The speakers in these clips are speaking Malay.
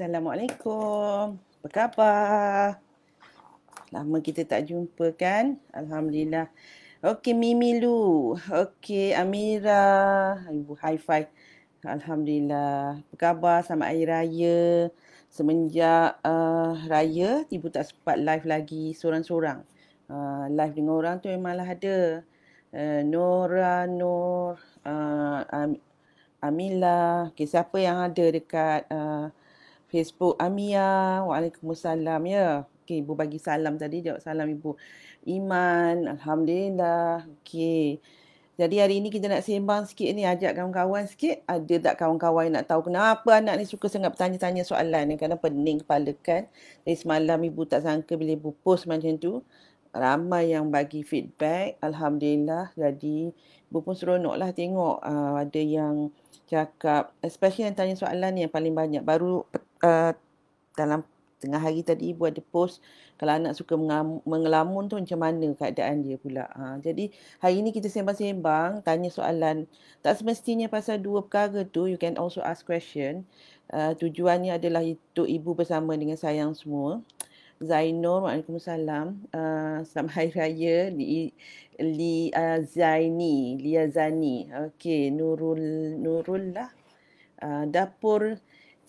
Assalamualaikum. Apa khabar? Lama kita tak jumpa kan? Alhamdulillah. Okey, Mimi Lu. Okey, Amira. Ibu high five. Alhamdulillah. Apa khabar? Sama Hari Raya. Semenjak uh, Raya, ibu tak sempat live lagi seorang-seorang. Uh, live dengan orang tu memanglah ada. Uh, Nora, Nur, uh, Amila. Okey, siapa yang ada dekat... Uh, Facebook Amia. Waalaikumsalam ya. Okey, ibu bagi salam tadi jawab salam ibu. Iman, alhamdulillah. Okey. Jadi hari ini kita nak sembang sikit ni, ajak kawan-kawan sikit. Ada tak kawan-kawan nak tahu kenapa anak ni suka sangat bertanya-tanya soalan ni? Kerana pening kepala kan. Dari semalam ibu tak sangka bila ibu post macam tu. Ramai yang bagi feedback. Alhamdulillah. Jadi ibu pun seronok lah tengok uh, ada yang cakap. Especially yang tanya soalan ni yang paling banyak. Baru Eh, dalam tengah hari tadi ibu ada post kalau anak suka mengelamun tu macam mana keadaan dia pula. Ha, jadi hari ni kita sembang-sembang tanya soalan tak semestinya pasal dua perkara tu you can also ask question. Uh, tujuannya adalah itu ibu bersama dengan sayang semua. Zainur, Waalaikumsalam. Uh, selamat Hari Raya. Li, li uh, Zaini, Lia Zani. Okey, Nurul, Nurullah. Uh, dapur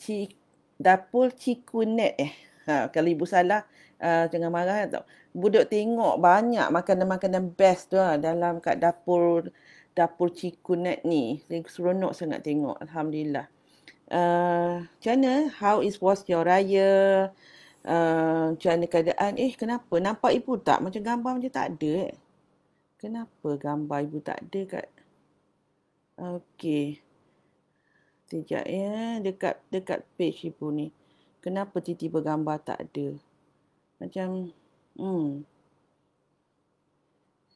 Cik Dapur Cikunet eh. Ha, kalau ibu salah, uh, jangan marah ya, eh, tau. Budak tengok banyak makanan-makanan best tu lah dalam kat dapur dapur Cikunet ni. Seronok sangat tengok. Alhamdulillah. Ah, macam uh, mana? How is was your raya? Ah, macam uh, mana keadaan? Eh, kenapa? Nampak ibu tak? Macam gambar macam tak ada eh. Kenapa gambar ibu tak ada kat... Okay. Sekejap ya. Dekat dekat page ibu ni. Kenapa tiba-tiba gambar tak ada? Macam. Hmm.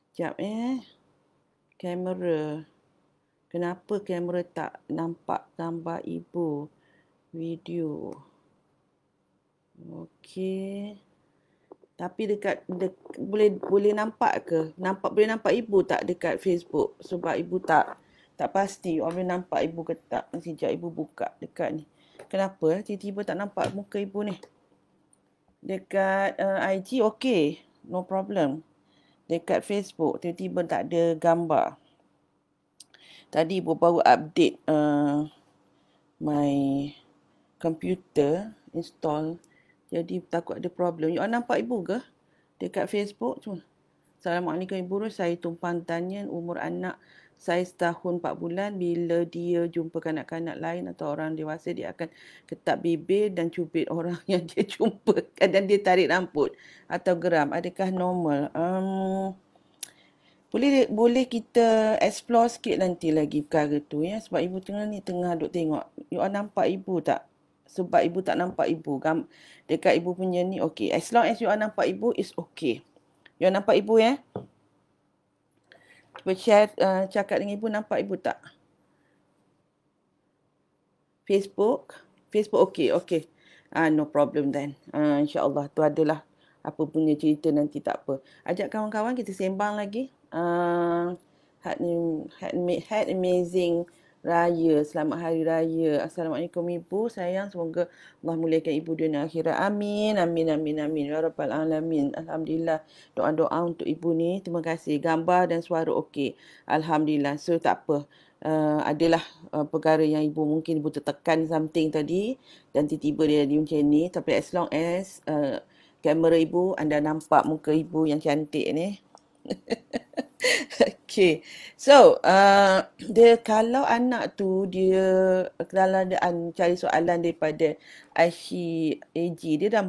Sekejap ya. Kamera. Kenapa kamera tak nampak gambar ibu? Video. Okey. Tapi dekat, dekat boleh boleh nampak ke? Nampak boleh nampak ibu tak dekat Facebook sebab ibu tak tak pasti. Orang boleh nampak ibu ketak. Sekejap ibu buka dekat ni. Kenapa? Tiba-tiba tak nampak muka ibu ni. Dekat uh, IG, okay. No problem. Dekat Facebook, tiba-tiba tak ada gambar. Tadi ibu baru update uh, my computer install. Jadi takut ada problem. Awak nampak ibu ke? Dekat Facebook cuma. Assalamualaikum ibu. Saya tumpang tanya umur anak saiz tahun 4 bulan bila dia jumpa kanak-kanak lain atau orang dewasa dia akan ketap bibir dan cubit orang yang dia jumpa kan, dan dia tarik rambut atau geram adakah normal um, boleh boleh kita explore sikit nanti lagi perkara tu ya sebab ibu tengah ni tengah duk tengok you all nampak ibu tak sebab ibu tak nampak ibu Gam- dekat ibu punya ni okey as long as you all nampak ibu is okay you all nampak ibu ya eh? bercakap uh, cakap dengan ibu nampak ibu tak? Facebook, Facebook okey, okey. uh, no problem then. Ah uh, insya tu adalah apa punya cerita nanti tak apa. Ajak kawan-kawan kita sembang lagi. Ah uh, had had had amazing Raya, selamat hari raya. Assalamualaikum ibu, sayang. Semoga Allah muliakan ibu dunia akhirat. Amin, amin, amin, amin. Ya Rabbal Alamin. Alhamdulillah. Doa-doa untuk ibu ni. Terima kasih. Gambar dan suara okey. Alhamdulillah. So, tak apa. Uh, adalah uh, perkara yang ibu mungkin ibu tertekan something tadi. Dan tiba-tiba dia jadi macam ni. Tapi as long as uh, kamera ibu, anda nampak muka ibu yang cantik ni. okay. So, uh, dia kalau anak tu dia kalau dia cari soalan daripada ahi, AG, dia dah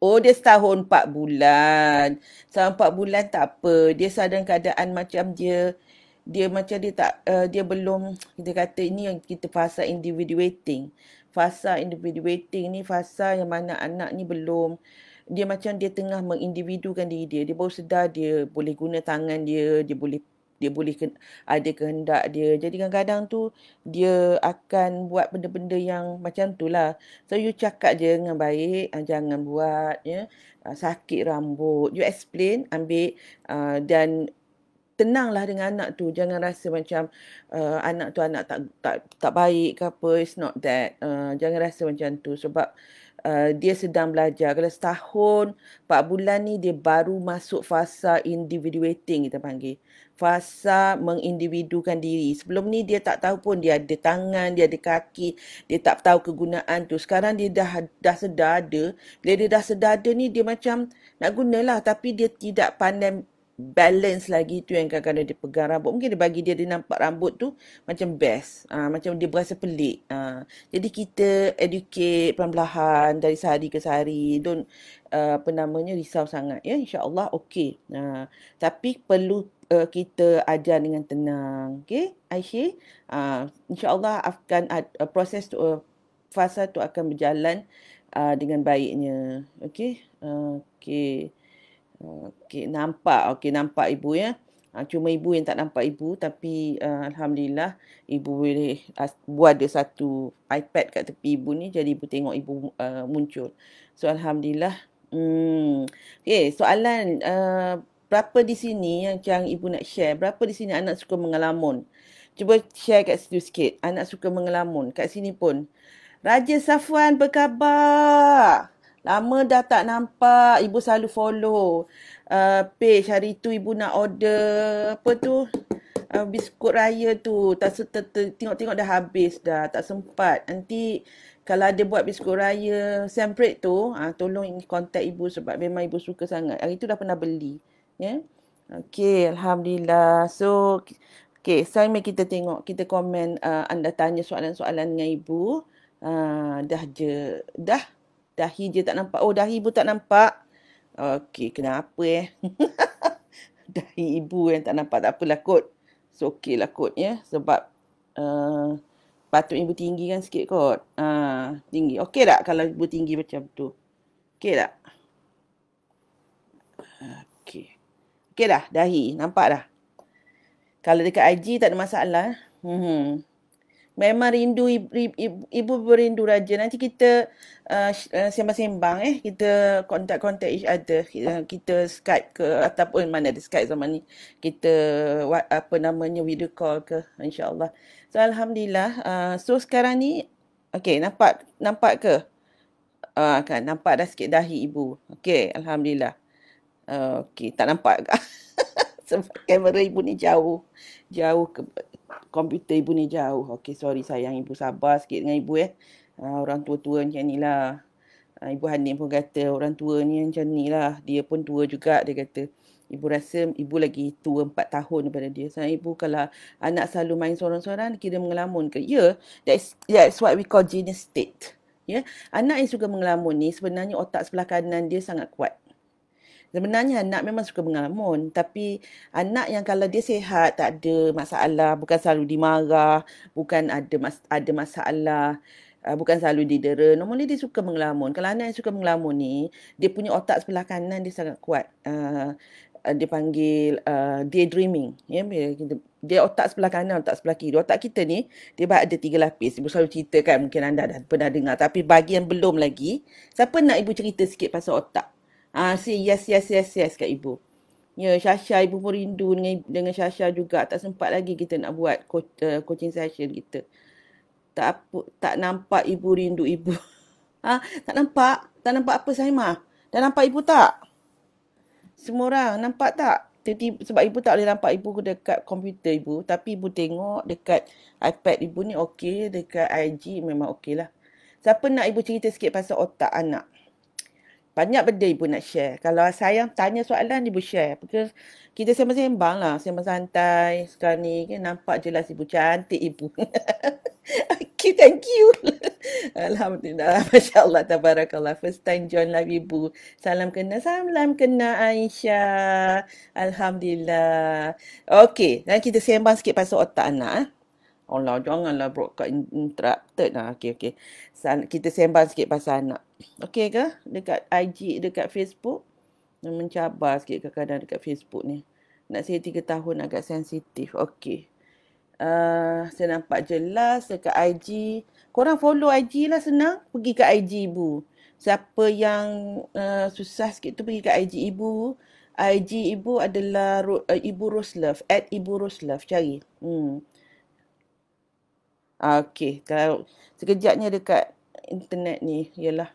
Oh, dia setahun empat bulan. Setahun empat bulan tak apa. Dia sadar keadaan macam dia dia macam dia tak uh, dia belum kita kata ini yang kita fasa individuating. Fasa individuating ni fasa yang mana anak ni belum dia macam dia tengah mengindividukan diri dia dia baru sedar dia boleh guna tangan dia dia boleh dia boleh ke, ada kehendak dia jadi kadang-kadang tu dia akan buat benda-benda yang macam tu lah so you cakap je dengan baik ah, jangan buat ya ah, sakit rambut you explain ambil uh, dan tenanglah dengan anak tu jangan rasa macam uh, anak tu anak tak tak tak baik ke apa it's not that uh, jangan rasa macam tu sebab uh, uh, dia sedang belajar. Kalau setahun, empat bulan ni dia baru masuk fasa individuating kita panggil. Fasa mengindividukan diri. Sebelum ni dia tak tahu pun dia ada tangan, dia ada kaki, dia tak tahu kegunaan tu. Sekarang dia dah, dah sedar ada. Bila dia dah sedar ada ni dia macam nak gunalah tapi dia tidak pandai balance lagi tu yang kadang-kadang dia pegang rambut. Mungkin dia bagi dia, dia nampak rambut tu macam best. Uh, macam dia berasa pelik. Uh, jadi kita educate perlahan-lahan dari sehari ke sehari. Don't uh, apa namanya risau sangat. Ya, insyaAllah okay. Uh, tapi perlu uh, kita ajar dengan tenang. okay? Aisyah. Uh, InsyaAllah akan uh, proses tu, uh, fasa tu akan berjalan uh, dengan baiknya. okay? uh, okey. Okey, nampak. Okey, nampak ibu ya. Ha, cuma ibu yang tak nampak ibu tapi uh, alhamdulillah ibu boleh buat ada satu iPad kat tepi ibu ni jadi ibu tengok ibu uh, muncul. So alhamdulillah. Hmm. Okay, soalan uh, berapa di sini yang yang ibu nak share? Berapa di sini anak suka mengelamun? Cuba share kat situ sikit. Anak suka mengelamun. Kat sini pun. Raja Safuan berkabar. Lama dah tak nampak ibu selalu follow uh, page hari tu ibu nak order apa tu uh, biskut raya tu tak tengok-tengok dah habis dah tak sempat nanti kalau ada buat biskut raya sempret tu uh, tolong contact ibu sebab memang ibu suka sangat hari tu dah pernah beli ya yeah? okey alhamdulillah so okay sekarang mari kita tengok kita komen uh, anda tanya soalan-soalan dengan ibu uh, dah je dah dahi dia tak nampak. Oh, dahi ibu tak nampak. Okey, kenapa eh? dahi ibu yang tak nampak. Tak apalah kot. So, okey lah kot ya. Sebab uh, patut ibu tinggi kan sikit kot. Uh, tinggi. Okey tak kalau ibu tinggi macam tu? Okey tak? Okey. Okey dah, dahi. Nampak dah. Kalau dekat IG tak ada masalah. Eh? Hmm. Memang rindu ibu berindu raja. Nanti kita uh, uh, sembang-sembang eh. Kita kontak-kontak each other. Kita, uh, kita Skype ke ataupun mana ada Skype zaman ni. Kita what, apa namanya video call ke insyaAllah. So Alhamdulillah. Uh, so sekarang ni, okay nampak, nampak ke? Uh, kan, nampak dah sikit dahi ibu. Okay, Alhamdulillah. Uh, okay, tak nampak ke? Sebab kamera ibu ni jauh. Jauh ke, komputer ibu ni jauh. Okey, sorry sayang ibu sabar sikit dengan ibu eh. Uh, orang tua-tua macam ni lah. Uh, ibu Hanim pun kata orang tua ni macam ni lah. Dia pun tua juga dia kata. Ibu rasa ibu lagi tua empat tahun daripada dia. so, ibu kalau anak selalu main sorang-sorang, kira mengelamun ke? Ya, yeah, that's, that's what we call genius state. yeah? Anak yang suka mengelamun ni sebenarnya otak sebelah kanan dia sangat kuat. Sebenarnya anak memang suka mengamun, tapi anak yang kalau dia sihat tak ada masalah bukan selalu dimarah bukan ada mas- ada masalah uh, bukan selalu di didera Normalnya dia suka mengalamun kalau anak yang suka mengalamun ni dia punya otak sebelah kanan dia sangat kuat uh, uh dia panggil uh, daydreaming ya yeah? dia otak sebelah kanan otak sebelah kiri otak kita ni dia buat ada tiga lapis ibu selalu ceritakan mungkin anda dah pernah dengar tapi bagi yang belum lagi siapa nak ibu cerita sikit pasal otak Ah, ha, si yes yes yes yes kat ibu. Ya, yeah, Syasha ibu pun rindu dengan dengan Syasha juga. Tak sempat lagi kita nak buat coach, eh, uh, coaching session kita. Tak tak nampak ibu rindu ibu. Ah, ha, tak nampak. Tak nampak apa Saima? Dah nampak ibu tak? Semua orang nampak tak? Jadi sebab ibu tak boleh nampak ibu dekat komputer ibu, tapi ibu tengok dekat iPad ibu ni okey, dekat IG memang lah. Siapa nak ibu cerita sikit pasal otak anak? Banyak benda ibu nak share. Kalau saya yang tanya soalan, ibu share. Because kita sembang-sembang lah. Sembang santai sekarang ni. Kan? Nampak jelas ibu cantik ibu. okay, thank you. Alhamdulillah. Masya Allah. Tabarakallah. First time join live ibu. Salam kena. Salam kena Aisyah. Alhamdulillah. Okay. Dan kita sembang sikit pasal otak anak. Eh. Allah, janganlah broadcast interrupted lah. Okay, okay. Kita sembang sikit pasal anak. Okay ke? Dekat IG, dekat Facebook. Dan mencabar sikit kadang-kadang dekat Facebook ni. Nak saya tiga tahun agak sensitif. Okey. Uh, saya nampak jelas dekat IG. Korang follow IG lah senang. Pergi ke IG ibu. Siapa yang uh, susah sikit tu pergi ke IG ibu. IG ibu adalah uh, Ibu Roslove. At Ibu Roslove. Cari. Hmm. Ah, okay. Kalau sekejapnya dekat internet ni. Yalah.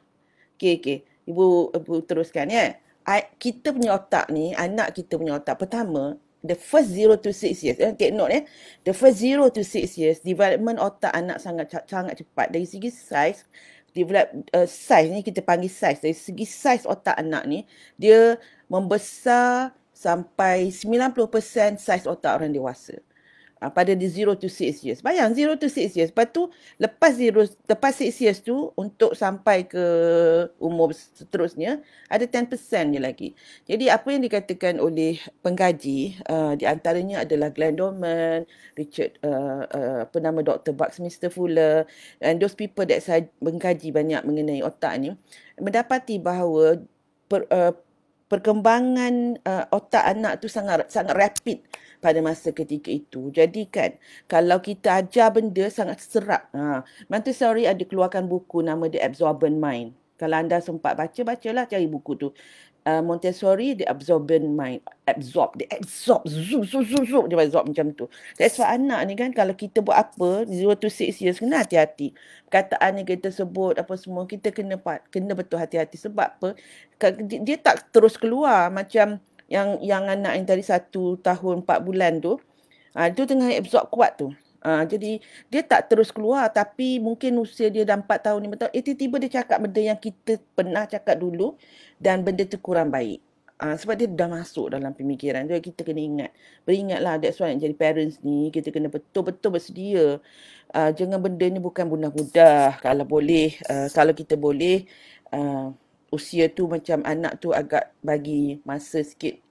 Okay, okay. Ibu, ibu teruskan ya. I, kita punya otak ni, anak kita punya otak pertama the first zero to six years. Eh, take note ya. Eh. The first zero to six years, development otak anak sangat sangat cepat. Dari segi size, develop uh, size ni kita panggil size. Dari segi size otak anak ni, dia membesar sampai 90% size otak orang dewasa uh, pada di 0 to 6 years. Bayang 0 to 6 years. Lepas tu lepas 0 lepas 6 years tu untuk sampai ke umur seterusnya ada 10% je lagi. Jadi apa yang dikatakan oleh pengkaji uh, di antaranya adalah Glenn Dorman, Richard uh, uh, apa nama Dr. Bucks, Mr. Fuller and those people that saya mengkaji banyak mengenai otak ni mendapati bahawa per, uh, perkembangan uh, otak anak tu sangat sangat rapid pada masa ketika itu. Jadi kan, kalau kita ajar benda sangat serap. Ha. Montessori ada keluarkan buku nama The Absorbent Mind. Kalau anda sempat baca, bacalah cari buku tu. Uh, Montessori, The Absorbent Mind. Absorb, The absorb, zoom, zoom, zoom, zoom, dia absorb macam tu. That's why anak ni kan, kalau kita buat apa, 0 to 6 years, kena hati-hati. Perkataan yang kita sebut, apa semua, kita kena kena betul hati-hati. Sebab apa, dia tak terus keluar macam, yang yang anak yang dari satu tahun empat bulan tu, uh, dia tengah absorb kuat tu. Uh, jadi dia tak terus keluar tapi mungkin usia dia dah empat tahun, lima tahun. Eh tiba-tiba dia cakap benda yang kita pernah cakap dulu dan benda tu kurang baik. Uh, sebab dia dah masuk dalam pemikiran. Jadi kita kena ingat. Beringatlah that's why jadi parents ni kita kena betul-betul bersedia. Uh, jangan benda ni bukan mudah-mudah. Kalau boleh, uh, kalau kita boleh, uh, usia tu macam anak tu agak bagi masa sikit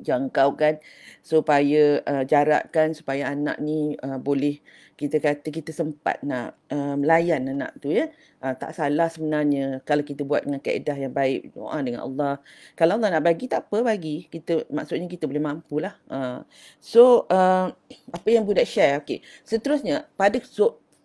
jangkau kan supaya uh, jarakkan supaya anak ni uh, boleh kita kata kita sempat nak uh, melayan anak tu ya uh, tak salah sebenarnya kalau kita buat dengan kaedah yang baik doa dengan Allah kalau Allah nak bagi tak apa bagi kita maksudnya kita boleh mampulah uh, so uh, apa yang budak share okey seterusnya pada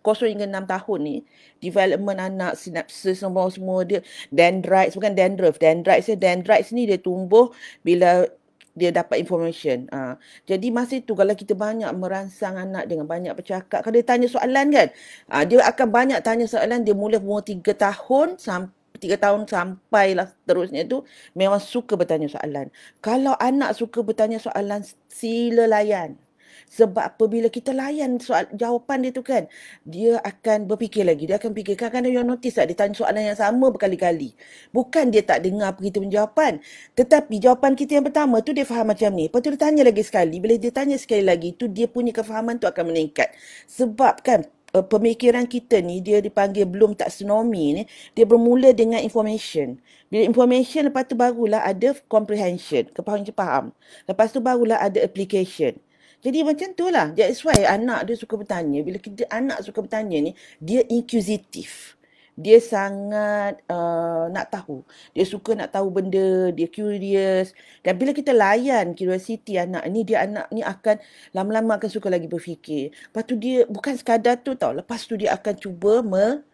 Kosong hingga enam tahun ni development anak sinapsis semua semua dia dendrites bukan dendrite dendrites dendrites ni dia tumbuh bila dia dapat information. Ha. Jadi masa itu kalau kita banyak merangsang anak dengan banyak bercakap. Kalau dia tanya soalan kan. Ha, dia akan banyak tanya soalan. Dia mula umur tiga tahun. Sam- 3 tahun sampai lah seterusnya tu. Memang suka bertanya soalan. Kalau anak suka bertanya soalan. Sila layan sebab bila kita layan soal jawapan dia tu kan dia akan berfikir lagi dia akan fikir kan kadang-kadang you notice tak dia tanya soalan yang sama berkali-kali bukan dia tak dengar apa kita jawapan tetapi jawapan kita yang pertama tu dia faham macam ni lepas tu dia tanya lagi sekali bila dia tanya sekali lagi tu dia punya kefahaman tu akan meningkat sebab kan eh, pemikiran kita ni dia dipanggil belum tak taksonomi ni dia bermula dengan information bila information lepas tu barulah ada comprehension kepahaman faham lepas tu barulah ada application jadi macam tu lah. That's why anak dia suka bertanya. Bila kita, anak suka bertanya ni, dia inquisitif. Dia sangat uh, nak tahu. Dia suka nak tahu benda. Dia curious. Dan bila kita layan curiosity anak ni, dia anak ni akan lama-lama akan suka lagi berfikir. Lepas tu dia bukan sekadar tu tau. Lepas tu dia akan cuba me,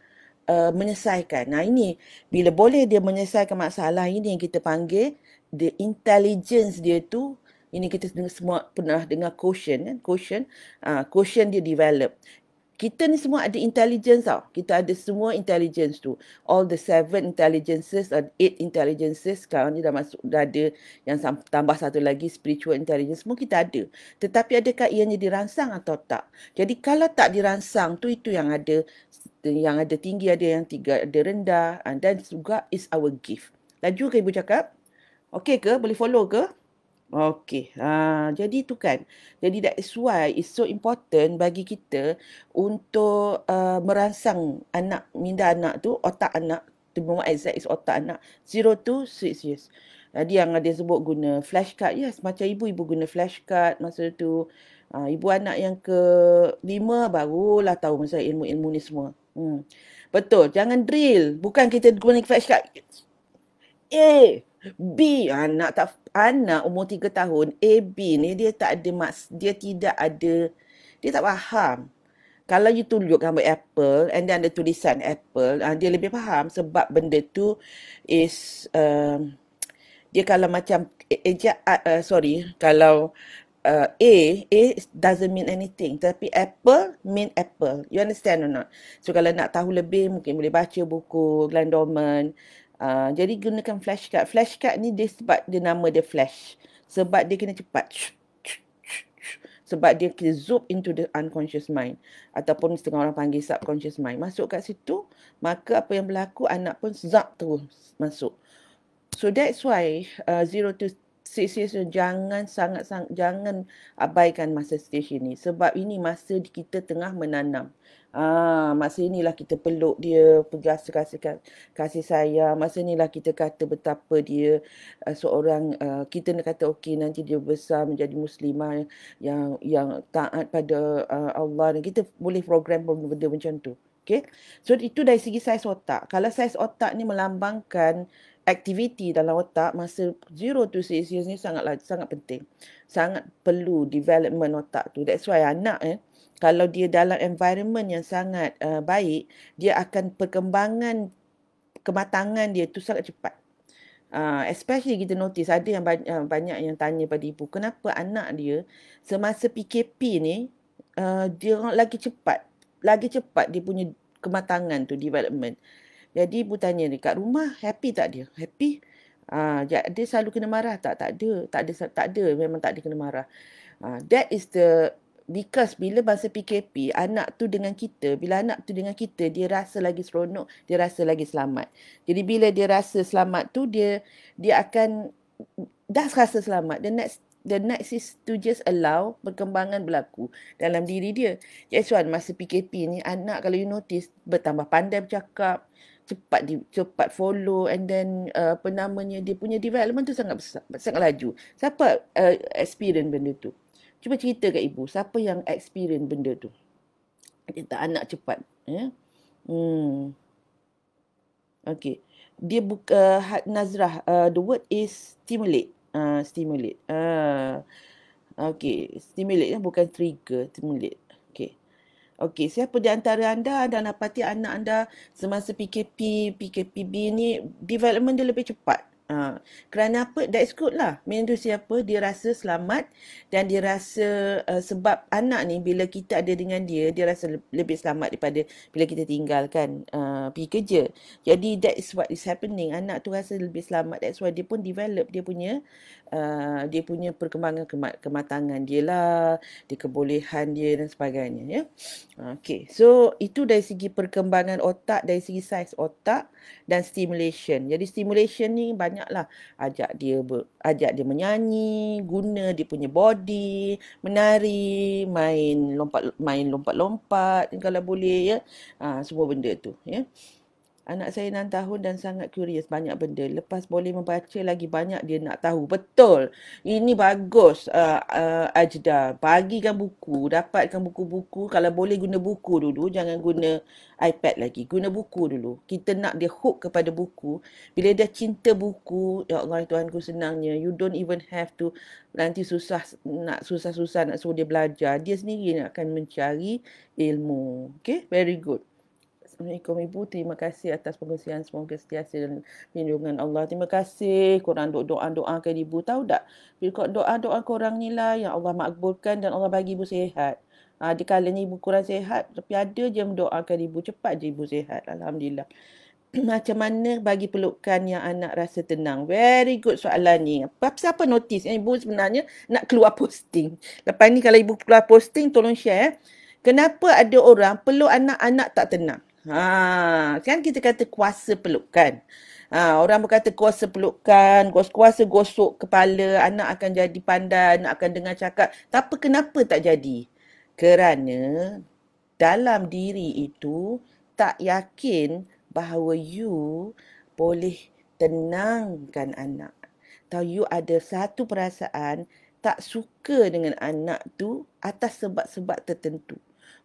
uh, menyelesaikan. Nah ini, bila boleh dia menyelesaikan masalah ini yang kita panggil the intelligence dia tu ini kita semua pernah dengar quotient. Eh? Quotient, uh, quotient dia develop. Kita ni semua ada intelligence tau. Kita ada semua intelligence tu. All the seven intelligences and eight intelligences sekarang ni dah masuk, dah ada yang tambah satu lagi spiritual intelligence. Semua kita ada. Tetapi adakah ianya dirangsang atau tak? Jadi kalau tak dirangsang tu itu yang ada yang ada tinggi ada yang tiga ada rendah and then juga is our gift. Laju ke ibu cakap? Okey ke? Boleh follow ke? Okey, uh, jadi tu kan. Jadi that's why it's so important bagi kita untuk uh, merangsang anak, minda anak tu, otak anak, to be more exact is otak anak, zero to six years. Jadi yang ada sebut guna flashcard, yes, macam ibu-ibu guna flashcard masa tu. Uh, ibu anak yang ke lima barulah tahu masa ilmu-ilmu ni semua. Hmm. Betul, jangan drill. Bukan kita guna flashcard. Eh, B anak tak anak umur 3 tahun A B ni dia tak ada mas, dia tidak ada dia tak faham. Kalau you tunjuk gambar apple and then ada tulisan apple, uh, dia lebih faham sebab benda tu is um, dia kalau macam e, eja uh, ah, uh, ah, sorry, kalau uh, A A doesn't mean anything tapi apple mean apple. You understand or not? So kalau nak tahu lebih mungkin boleh baca buku Glenn Dorman Ah, jadi gunakan flashcard. Flashcard ni dia sebab dia nama dia flash. Sebab dia kena cepat. Sebab dia kena zoom into the unconscious mind. Ataupun setengah orang panggil subconscious mind. Masuk kat situ, maka apa yang berlaku, anak pun zap terus masuk. So that's why uh, zero to six years jangan sangat, sangat jangan abaikan masa stage ini. Sebab ini masa kita tengah menanam. Ah, masa inilah kita peluk dia, pegas kasih kasih saya. Masa inilah kita kata betapa dia uh, seorang uh, kita nak kata okey nanti dia besar menjadi muslimah yang yang taat pada uh, Allah dan kita boleh program benda macam tu. Okay? So itu dari segi saiz otak. Kalau saiz otak ni melambangkan aktiviti dalam otak masa 0 to 6 years ni sangatlah sangat penting. Sangat perlu development otak tu. That's why anak eh kalau dia dalam environment yang sangat uh, baik, dia akan perkembangan kematangan dia tu sangat cepat. Uh, especially kita notice ada yang banyak, uh, eh, banyak yang tanya pada ibu, kenapa anak dia semasa PKP ni uh, dia lagi cepat, lagi cepat dia punya kematangan tu development. Jadi ibu tanya kat rumah happy tak dia? Happy. Uh, dia selalu kena marah tak? Tak ada. Tak ada tak ada memang tak ada kena marah. Uh, that is the because bila masa PKP anak tu dengan kita bila anak tu dengan kita dia rasa lagi seronok dia rasa lagi selamat jadi bila dia rasa selamat tu dia dia akan dah rasa selamat the next the next is to just allow perkembangan berlaku dalam diri dia that's why masa PKP ni anak kalau you notice bertambah pandai bercakap cepat di, cepat follow and then uh, apa namanya dia punya development tu sangat besar, sangat laju siapa uh, experience benda tu Cuba cerita kat ibu, siapa yang experience benda tu? Dia tak anak cepat. Ya? Hmm. Okay. Dia buka uh, Nazrah. Uh, the word is stimulate. Uh, stimulate. Uh, ah. okay. Stimulate lah, bukan trigger. Stimulate. Okey, Okay, siapa di antara anda dan dapati anak anda semasa PKP, PKPB ni development dia lebih cepat. Ha. Kerana apa? That's good lah. Menantu siapa dia rasa selamat dan dia rasa uh, sebab anak ni bila kita ada dengan dia, dia rasa lebih selamat daripada bila kita tinggalkan uh, pergi kerja. Jadi that is what is happening. Anak tu rasa lebih selamat. That's why dia pun develop dia punya uh, Uh, dia punya perkembangan kematangan dia lah, dia kebolehan dia dan sebagainya. Ya? Okay, so itu dari segi perkembangan otak, dari segi saiz otak dan stimulation. Jadi stimulation ni banyaklah ajak dia ber, ajak dia menyanyi, guna dia punya body, menari, main lompat main lompat-lompat kalau boleh ya. Ha, semua benda tu ya. Yeah? Anak saya enam tahun dan sangat curious banyak benda. Lepas boleh membaca lagi banyak dia nak tahu. Betul. Ini bagus uh, uh, Ajda. Bagikan buku. Dapatkan buku-buku. Kalau boleh guna buku dulu. Jangan guna iPad lagi. Guna buku dulu. Kita nak dia hook kepada buku. Bila dia cinta buku. Ya Allah Tuhan ku senangnya. You don't even have to. Nanti susah nak susah-susah nak suruh dia belajar. Dia sendiri nak akan mencari ilmu. Okay. Very good. Assalamualaikum Ibu. Terima kasih atas pengusian. Semoga setiasa dan lindungan Allah. Terima kasih. Korang duk doa-doa ke Ibu. Tahu tak? Bila doa-doa korang ni lah yang Allah makbulkan dan Allah bagi Ibu sehat. Ha, di kala ni Ibu kurang sehat, Tapi ada je ke Ibu. Cepat je Ibu sehat. Alhamdulillah. Macam mana bagi pelukan yang anak rasa tenang? Very good soalan ni. Siapa notice Ibu sebenarnya nak keluar posting? Lepas ni kalau Ibu keluar posting, tolong share. Eh. Kenapa ada orang peluk anak-anak tak tenang? Ha, kan kita kata kuasa pelukan. Ha, orang berkata kuasa pelukan, kuasa kuasa gosok kepala, anak akan jadi pandai, anak akan dengar cakap. Tapi kenapa tak jadi? Kerana dalam diri itu tak yakin bahawa you boleh tenangkan anak. Tahu you ada satu perasaan tak suka dengan anak tu atas sebab-sebab tertentu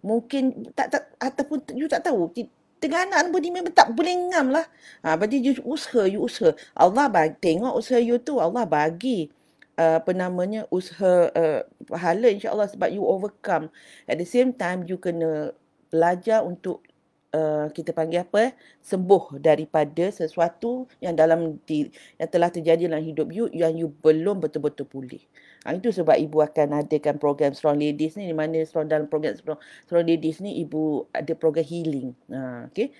mungkin tak tak ataupun you tak tahu tengah anak nombor ni memang tak boleh ngam lah. Ha, berarti you usaha, you usaha. Allah bagi, tengok usaha you tu, Allah bagi uh, apa namanya usaha uh, pahala insyaAllah sebab you overcome. At the same time, you kena belajar untuk uh, kita panggil apa eh? sembuh daripada sesuatu yang dalam di, yang telah terjadi dalam hidup you yang you belum betul-betul pulih. Ha, itu sebab ibu akan adakan program Strong Ladies ni di mana strong dalam program strong, strong Ladies ni ibu ada program healing. Ha, ah, okay.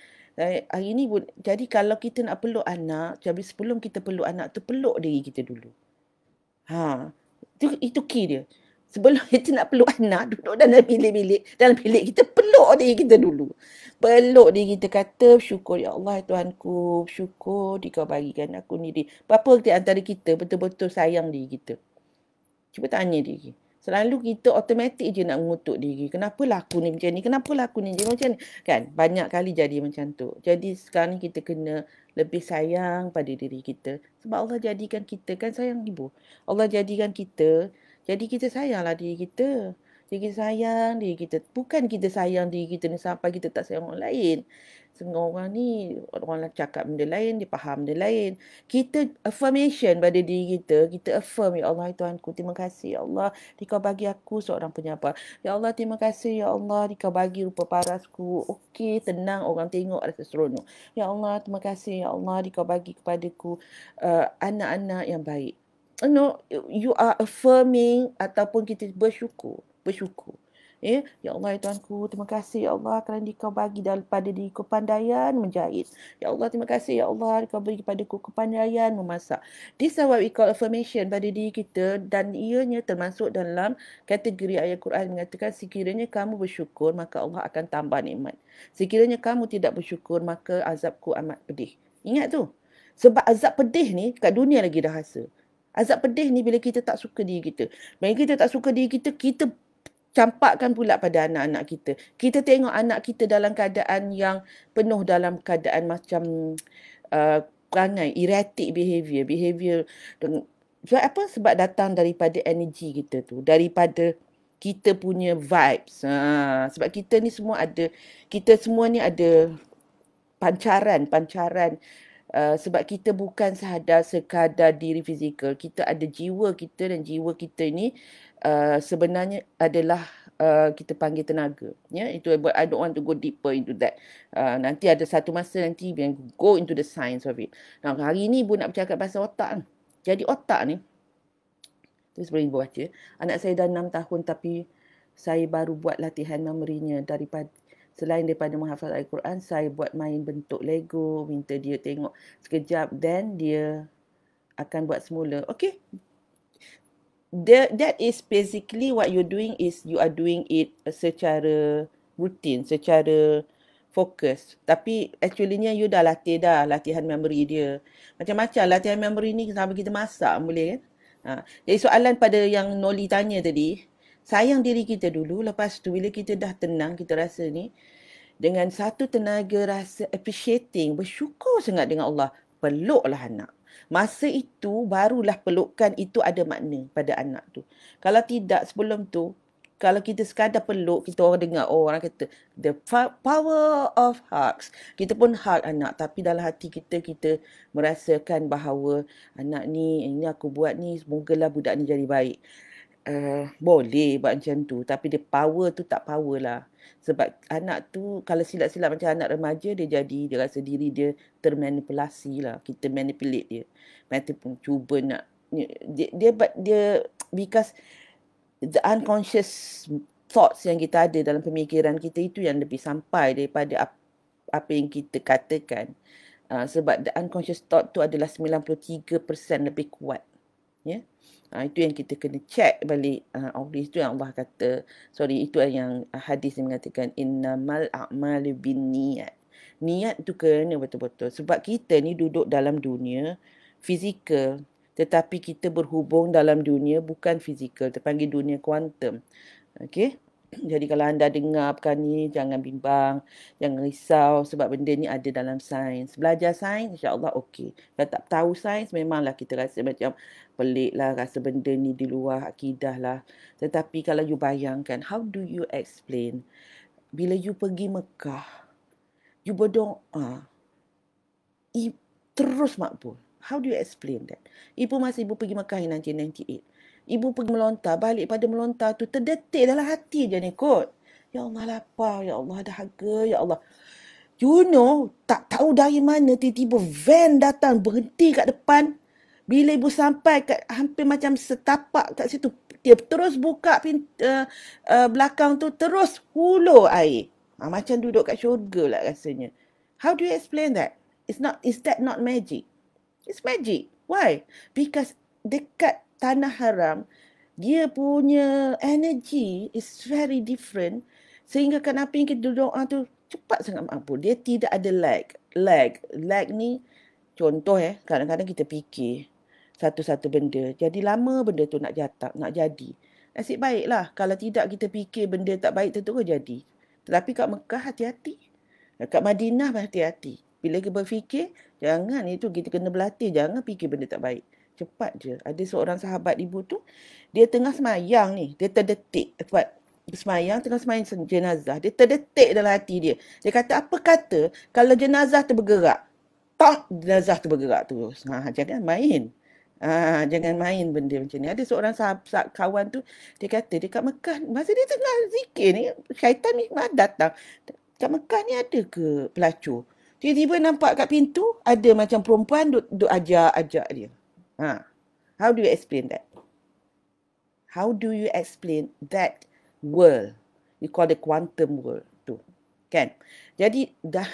hari ni jadi kalau kita nak peluk anak, jadi sebelum kita peluk anak tu peluk diri kita dulu. Ha, itu itu key dia. Sebelum kita nak peluk anak, duduk dalam bilik-bilik, dalam bilik kita peluk diri kita dulu. Peluk diri kita kata, syukur ya Allah Tuhanku, syukur dikau bagikan aku ni diri. Berapa di antara kita betul-betul sayang diri kita? Cuba tanya diri. Selalu kita automatik je nak mengutuk diri. Kenapa laku ni macam ni? Kenapa laku ni macam ni? Kan? Banyak kali jadi macam tu. Jadi sekarang kita kena lebih sayang pada diri kita. Sebab Allah jadikan kita kan sayang ibu. Allah jadikan kita. Jadi kita sayanglah diri kita. Diri kita sayang diri kita. Bukan kita sayang diri kita ni sampai kita tak sayang orang lain. Semua orang ni, orang nak cakap benda lain, dia faham benda lain. Kita affirmation pada diri kita. Kita affirm, Ya Allah, Tuhan ku, terima kasih, Ya Allah. Dikau bagi aku seorang penyabar. Ya Allah, terima kasih, Ya Allah. Dikau bagi rupa parasku. Okey, tenang, orang tengok rasa seronok. Ya Allah, terima kasih, Ya Allah. Dikau bagi kepadaku uh, anak-anak yang baik. You know, you are affirming ataupun kita bersyukur. Bersyukur. Ya, ya Allah ya Tuhanku, terima kasih ya Allah kerana dikau bagi daripada diri kepandaian menjahit. Ya Allah terima kasih ya Allah dikau bagi kepada ku kepandaian memasak. This is what we call affirmation pada diri kita dan ianya termasuk dalam kategori ayat Quran mengatakan sekiranya kamu bersyukur maka Allah akan tambah nikmat. Sekiranya kamu tidak bersyukur maka azabku amat pedih. Ingat tu. Sebab azab pedih ni kat dunia lagi dah rasa. Azab pedih ni bila kita tak suka diri kita. Bila kita tak suka diri kita, kita campakkan pula pada anak-anak kita. Kita tengok anak kita dalam keadaan yang penuh dalam keadaan macam uh, perangai, erratic behavior, behavior sebab apa? Sebab datang daripada energy kita tu, daripada kita punya vibes. Ha, sebab kita ni semua ada, kita semua ni ada pancaran, pancaran. Uh, sebab kita bukan sahada sekadar diri fizikal. Kita ada jiwa kita dan jiwa kita ni Uh, sebenarnya adalah uh, kita panggil tenaga. Ya, yeah? itu I don't want to go deeper into that. Uh, nanti ada satu masa nanti we go into the science of it. Nah, hari ini ibu nak bercakap pasal otak. Jadi otak ni, tu sebelum ibu baca, anak saya dah 6 tahun tapi saya baru buat latihan memorinya daripada Selain daripada menghafal Al-Quran, saya buat main bentuk Lego, minta dia tengok sekejap, then dia akan buat semula. Okey, that that is basically what you're doing is you are doing it uh, secara rutin, secara fokus. Tapi actually you dah latih dah latihan memory dia. Macam-macam latihan memory ni sampai kita masak boleh kan? Ha. Jadi soalan pada yang Noli tanya tadi, sayang diri kita dulu lepas tu bila kita dah tenang kita rasa ni dengan satu tenaga rasa appreciating, bersyukur sangat dengan Allah, peluklah anak. Masa itu barulah pelukan itu ada makna pada anak tu. Kalau tidak sebelum tu, kalau kita sekadar peluk, kita orang dengar oh, orang kata the power of hugs. Kita pun hug anak tapi dalam hati kita, kita merasakan bahawa anak ni, ini aku buat ni, semogalah budak ni jadi baik. Eh, boleh buat macam tu tapi dia power tu tak power lah sebab anak tu kalau silap-silap macam anak remaja dia jadi dia rasa diri dia termanipulasi lah kita manipulate dia mati pun cuba nak dia dia, dia, dia because the unconscious thoughts yang kita ada dalam pemikiran kita itu yang lebih sampai daripada apa yang kita katakan uh, sebab the unconscious thought tu adalah 93% lebih kuat ya yeah? Ha, itu yang kita kena check balik ah, ha, oh, itu yang Allah kata sorry itu yang ah, hadis yang mengatakan innamal amal bin niat niat tu kena betul-betul sebab kita ni duduk dalam dunia fizikal tetapi kita berhubung dalam dunia bukan fizikal terpanggil dunia kuantum okay? Jadi kalau anda dengar perkara ni, jangan bimbang, jangan risau sebab benda ni ada dalam sains. Belajar sains, insyaAllah okey. Kalau tak tahu sains, memanglah kita rasa macam pelik lah, rasa benda ni di luar akidah lah. Tetapi kalau you bayangkan, how do you explain? Bila you pergi Mekah, you berdoa, you terus makbul. How do you explain that? Ibu masih ibu pergi Mekah in 1998, ibu pergi melontar, balik pada melontar tu terdetik dalam hati dia ni kot. Ya Allah lapar, ya Allah ada harga, ya Allah. You know, tak tahu dari mana tiba-tiba van datang berhenti kat depan. Bila ibu sampai kat hampir macam setapak kat situ, dia terus buka pintu uh, eh, uh, eh, belakang tu terus hulu air. Ha, macam duduk kat syurga lah rasanya. How do you explain that? It's not is that not magic? It's magic. Why? Because dekat tanah haram dia punya energy is very different sehingga kan apa yang kita doa ah, tu cepat sangat mampu dia tidak ada lag lag lag ni contoh eh kadang-kadang kita fikir satu-satu benda jadi lama benda tu nak jatuh nak jadi nasib baiklah kalau tidak kita fikir benda tak baik tentu ke jadi tetapi kat Mekah hati-hati kat Madinah hati-hati bila kita berfikir jangan itu kita kena berlatih jangan fikir benda tak baik cepat je. Ada seorang sahabat ibu tu, dia tengah semayang ni. Dia terdetik sebab semayang, tengah semayang jenazah. Dia terdetik dalam hati dia. Dia kata, apa kata kalau jenazah tu bergerak? Tak, jenazah tu bergerak tu, Ha, jangan main. Ha, jangan main benda macam ni. Ada seorang sahabat, kawan tu, dia kata, dia dekat Mekah, masa dia tengah zikir ni, syaitan ni datang. Dekat Mekah ni ada ke pelacur? Tiba-tiba nampak kat pintu ada macam perempuan duk, ajak-ajak dia. Ha. How do you explain that? How do you explain that world? We call the quantum world tu. Kan? Jadi, dah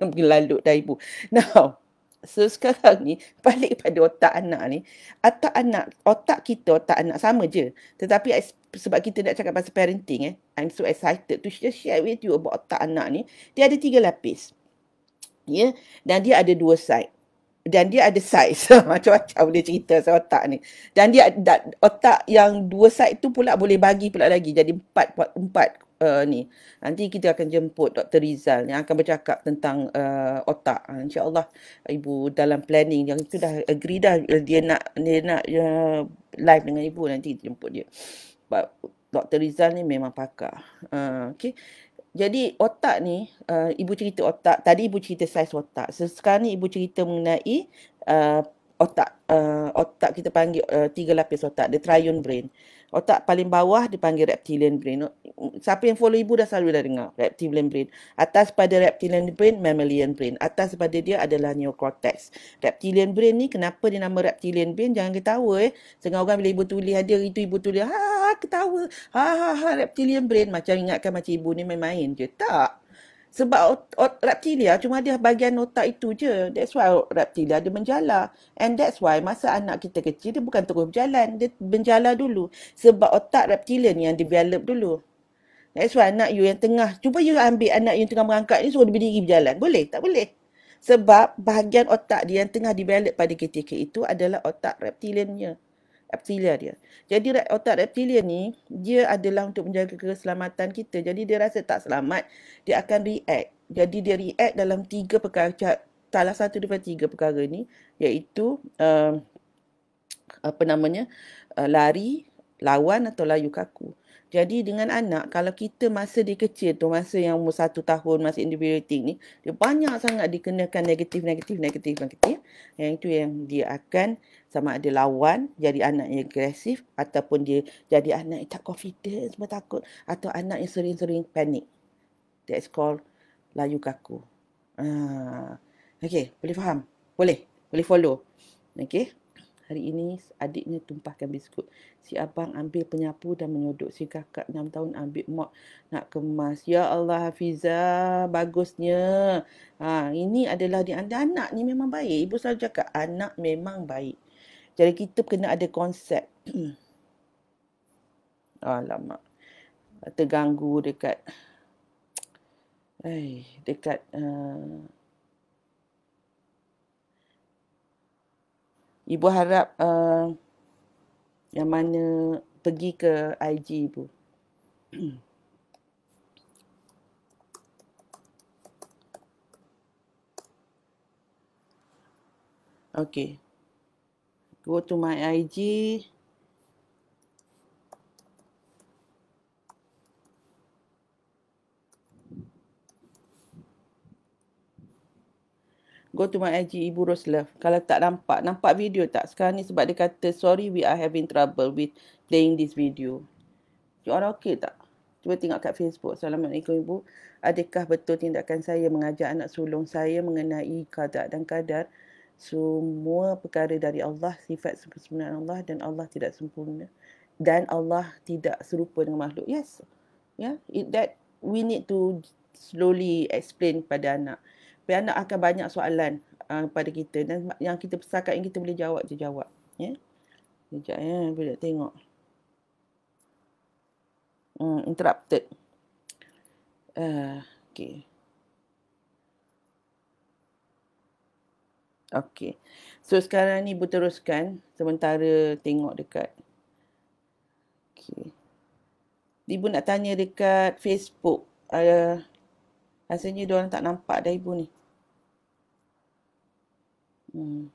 mungkin lalu dah ibu. Now, so sekarang ni, balik pada otak anak ni. Otak anak, otak kita, otak anak sama je. Tetapi sebab kita nak cakap pasal parenting eh. I'm so excited to share, share with you about otak anak ni. Dia ada tiga lapis. Ya? Yeah? Dan dia ada dua side dan dia ada size macam-macam boleh cerita saya otak ni dan dia that, otak yang dua side tu pula boleh bagi pula lagi jadi empat empat, empat uh, ni nanti kita akan jemput Dr Rizal yang akan bercakap tentang uh, otak uh, insyaallah ibu dalam planning yang itu dah agree dah dia nak dia nak uh, live dengan ibu nanti kita jemput dia But, Dr Rizal ni memang pakar uh, okey jadi otak ni, uh, ibu cerita otak. Tadi ibu cerita saiz otak. So, sekarang ni ibu cerita mengenai uh, otak. Uh, otak kita panggil uh, tiga lapis otak. The triune brain. Otak paling bawah dipanggil reptilian brain siapa yang follow ibu dah selalu dah dengar reptilian brain. Atas pada reptilian brain, mammalian brain. Atas pada dia adalah neocortex. Reptilian brain ni kenapa dia nama reptilian brain? Jangan ketawa eh. Setengah orang bila ibu tulis dia itu ibu tulis ha, ha, ha ketawa. Ha ha ha reptilian brain macam ingatkan macam ibu ni main-main je. Tak. Sebab ot- reptilia cuma ada bahagian otak itu je. That's why reptilia dia menjala. And that's why masa anak kita kecil dia bukan terus berjalan. Dia menjala dulu. Sebab otak reptilian yang develop dulu. That's why anak you yang tengah, cuba you ambil anak you yang tengah merangkak ni suruh dia berdiri berjalan. Boleh? Tak boleh. Sebab bahagian otak dia yang tengah develop pada ketika itu adalah otak reptiliannya. Reptilia dia. Jadi otak reptilian ni, dia adalah untuk menjaga keselamatan kita. Jadi dia rasa tak selamat, dia akan react. Jadi dia react dalam tiga perkara, salah satu daripada tiga perkara ni, iaitu uh, apa namanya, uh, lari, lawan atau layu kaku. Jadi dengan anak, kalau kita masa dia kecil tu, masa yang umur satu tahun, masa individuating ni, dia banyak sangat dikenakan negatif, negatif, negatif, negatif. Yang itu yang dia akan sama ada lawan, jadi anak yang agresif ataupun dia jadi anak yang tak confident, semua takut. Atau anak yang sering-sering panik. That's called layu kaku. Ah. Okay, boleh faham? Boleh? Boleh follow? Okay. Hari ini adiknya tumpahkan biskut. Si abang ambil penyapu dan menyodok. Si kakak 6 tahun ambil mop nak kemas. Ya Allah Hafizah, bagusnya. Ha, ini adalah di anda. Anak ni memang baik. Ibu selalu cakap anak memang baik. Jadi kita kena ada konsep. Alamak. Terganggu dekat. Eh, dekat. Uh, Ibu harap uh, yang mana pergi ke IG ibu. okay. Go to my IG. go to my IG Ibu Roslove. Kalau tak nampak, nampak video tak? Sekarang ni sebab dia kata, sorry we are having trouble with playing this video. You are okay tak? Cuba tengok kat Facebook. Assalamualaikum Ibu. Adakah betul tindakan saya mengajak anak sulung saya mengenai kadar dan kadar semua perkara dari Allah, sifat sempurna Allah dan Allah tidak sempurna dan Allah tidak serupa dengan makhluk. Yes. Yeah, it, that we need to slowly explain pada anak. Pianak akan banyak soalan uh, ah, pada kita dan yang kita pesakan yang kita boleh jawab je jawab. Ya. Yeah? Sekejap ya, eh, boleh tengok. Hmm, interrupted. Uh, ah, okay. Okay. So sekarang ni berteruskan sementara tengok dekat. Okay. Ibu nak tanya dekat Facebook. Uh, rasanya diorang tak nampak dah Ibu ni. Hmm.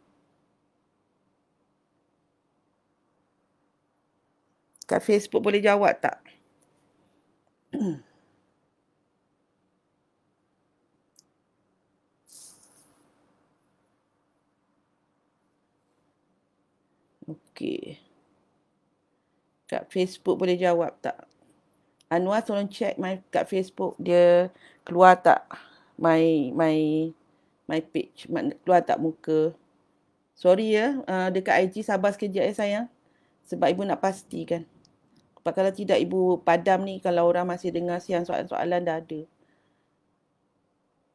Kat Facebook boleh jawab tak? Okey. Kat Facebook boleh jawab tak? Anwar tolong check my kat Facebook dia keluar tak my my my page. Keluar tak muka. Sorry ya. Uh, dekat IG sabar sekejap ya sayang. Sebab ibu nak pastikan. Sebab kalau tidak ibu padam ni. Kalau orang masih dengar siang soalan-soalan dah ada.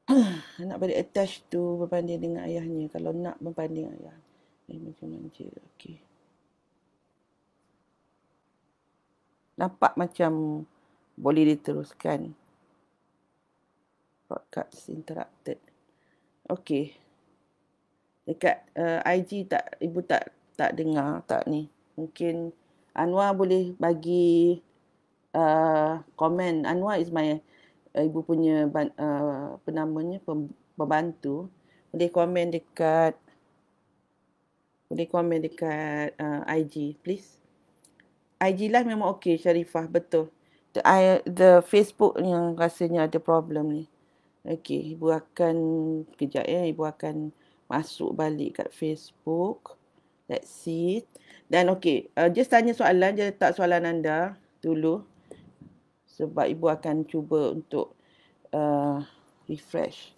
nak balik attach tu berbanding dengan ayahnya. Kalau nak berbanding ayah. Eh, macam mana je. Okay. Nampak macam boleh diteruskan. Podcast interrupted. Okey, Dekat uh, eh, IG tak, ibu tak tak dengar tak ni. Mungkin Anwar boleh bagi eh, komen. Uh, Anwar is my uh, ibu punya ban, uh, penamanya, pembantu. Boleh komen dekat boleh komen dekat uh, IG please. IG lah memang okey Sharifah betul. The, I, the Facebook yang rasanya ada problem ni. Okey, ibu akan kejap ya, ibu akan masuk balik kat Facebook. Let's see. Dan okey, uh, just tanya soalan, dia letak soalan anda dulu. Sebab ibu akan cuba untuk uh, refresh.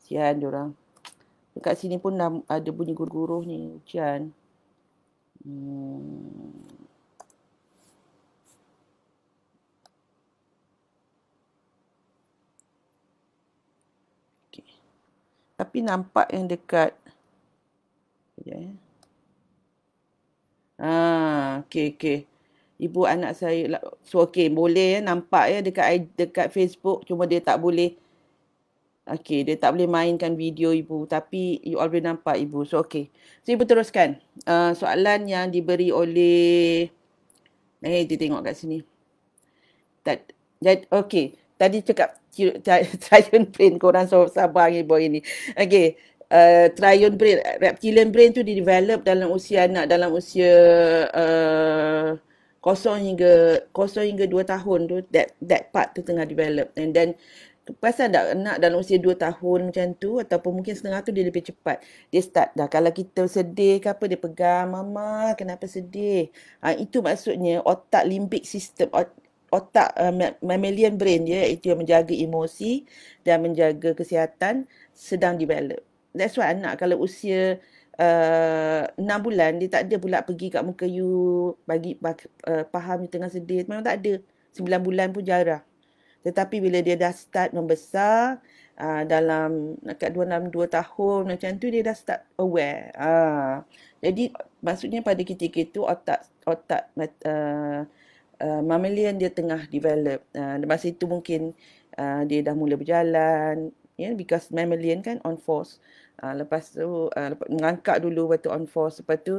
Sian orang. Dekat sini pun ada bunyi guruh-guruh ni. Sian. Hmm. tapi nampak yang dekat ya yeah. ha okey okey ibu anak saya lah. so okey boleh ya nampak ya dekat dekat Facebook cuma dia tak boleh okey dia tak boleh mainkan video ibu tapi you already nampak ibu so okey so ibu teruskan uh, soalan yang diberi oleh eh hey, dia tengok kat sini that that okey tadi cakap triune brain korang so sabar ni boy ni okey uh, triune brain reptilian brain tu di develop dalam usia anak dalam usia uh, kosong hingga kosong hingga dua tahun tu that that part tu tengah develop and then Pasal tak nak dalam usia dua tahun macam tu Ataupun mungkin setengah tu dia lebih cepat Dia start dah Kalau kita sedih ke apa Dia pegang Mama kenapa sedih ha, Itu maksudnya otak limbik sistem otak uh, mammalian brain dia iaitu yang menjaga emosi dan menjaga kesihatan sedang develop. That's why anak kalau usia uh, eh, 6 bulan dia tak ada pula pergi kat muka you bagi uh, faham you tengah sedih memang tak ada. 9 bulan pun jarang. Tetapi bila dia dah start membesar uh, dalam dekat 2 2 tahun macam tu dia dah start aware. Uh, jadi maksudnya pada ketika itu otak otak uh, Uh, mamalian dia tengah develop. Uh, masa itu mungkin uh, dia dah mula berjalan. Yeah, because mamalian kan on force. Uh, lepas tu uh, lepas, mengangkat dulu lepas tu on force. Lepas tu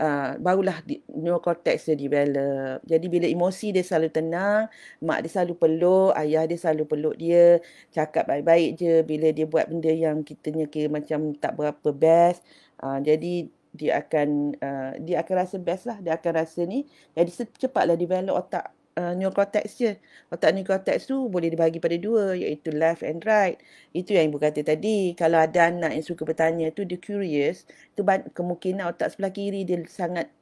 uh, barulah di, neocortex dia develop. Jadi bila emosi dia selalu tenang, mak dia selalu peluk, ayah dia selalu peluk dia. Cakap baik-baik je bila dia buat benda yang kita kira macam tak berapa best. Uh, jadi dia akan uh, dia akan rasa best lah dia akan rasa ni jadi cepatlah develop otak uh, neocortex je otak neocortex tu boleh dibahagi pada dua iaitu left and right itu yang ibu kata tadi kalau ada anak yang suka bertanya tu dia curious tu kemungkinan otak sebelah kiri dia sangat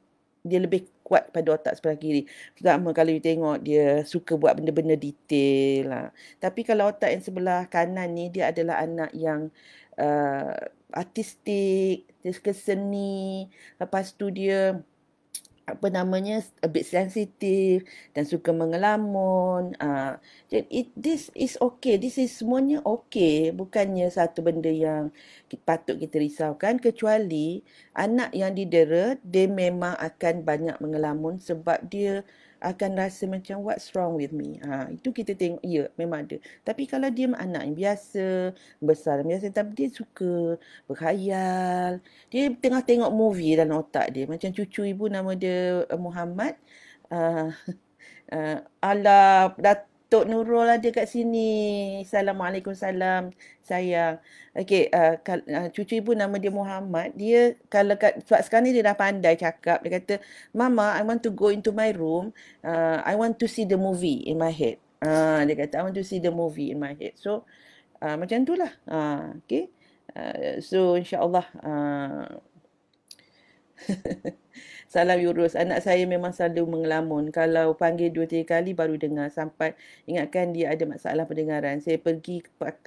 dia lebih kuat pada otak sebelah kiri. Terutama kalau you tengok dia suka buat benda-benda detail lah. Tapi kalau otak yang sebelah kanan ni dia adalah anak yang uh, artistik, dia suka seni lepas tu dia apa namanya a bit sensitif dan suka mengelamun ah uh, it this is okay this is semuanya okay bukannya satu benda yang patut kita risaukan kecuali anak yang didera dia memang akan banyak mengelamun sebab dia akan rasa macam what's wrong with me. Ha, itu kita tengok, ya memang ada. Tapi kalau dia anak yang biasa, besar yang biasa, tapi dia suka berkhayal. Dia tengah tengok movie dalam otak dia. Macam cucu ibu nama dia eh, Muhammad. Uh, uh, Allah datang Tok Nurul ada kat sini. Assalamualaikum salam saya. Okey, uh, uh, cucu ibu nama dia Muhammad. Dia kalau kat sebab sekarang ni dia dah pandai cakap. Dia kata, "Mama, I want to go into my room. Uh, I want to see the movie in my head." Uh, dia kata, "I want to see the movie in my head." So, uh, macam itulah. Uh, okay. Uh, so, insyaAllah. Uh, Salam Yurus. Anak saya memang selalu mengelamun. Kalau panggil dua tiga kali baru dengar. Sampai ingatkan dia ada masalah pendengaran. Saya pergi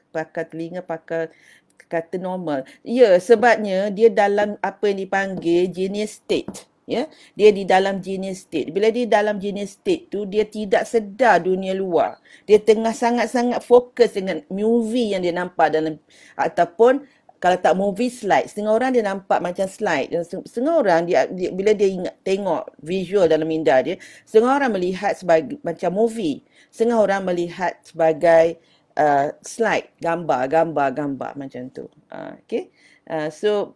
pakar telinga, pakar kata normal. Ya, sebabnya dia dalam apa yang dipanggil genius state. Ya, dia di dalam genius state. Bila dia dalam genius state tu, dia tidak sedar dunia luar. Dia tengah sangat-sangat fokus dengan movie yang dia nampak dalam ataupun kalau tak movie slide setengah orang dia nampak macam slide dan setengah orang dia, dia bila dia ingat tengok visual dalam minda dia setengah orang melihat sebagai macam movie setengah orang melihat sebagai uh, slide gambar gambar gambar macam tu uh, okey uh, so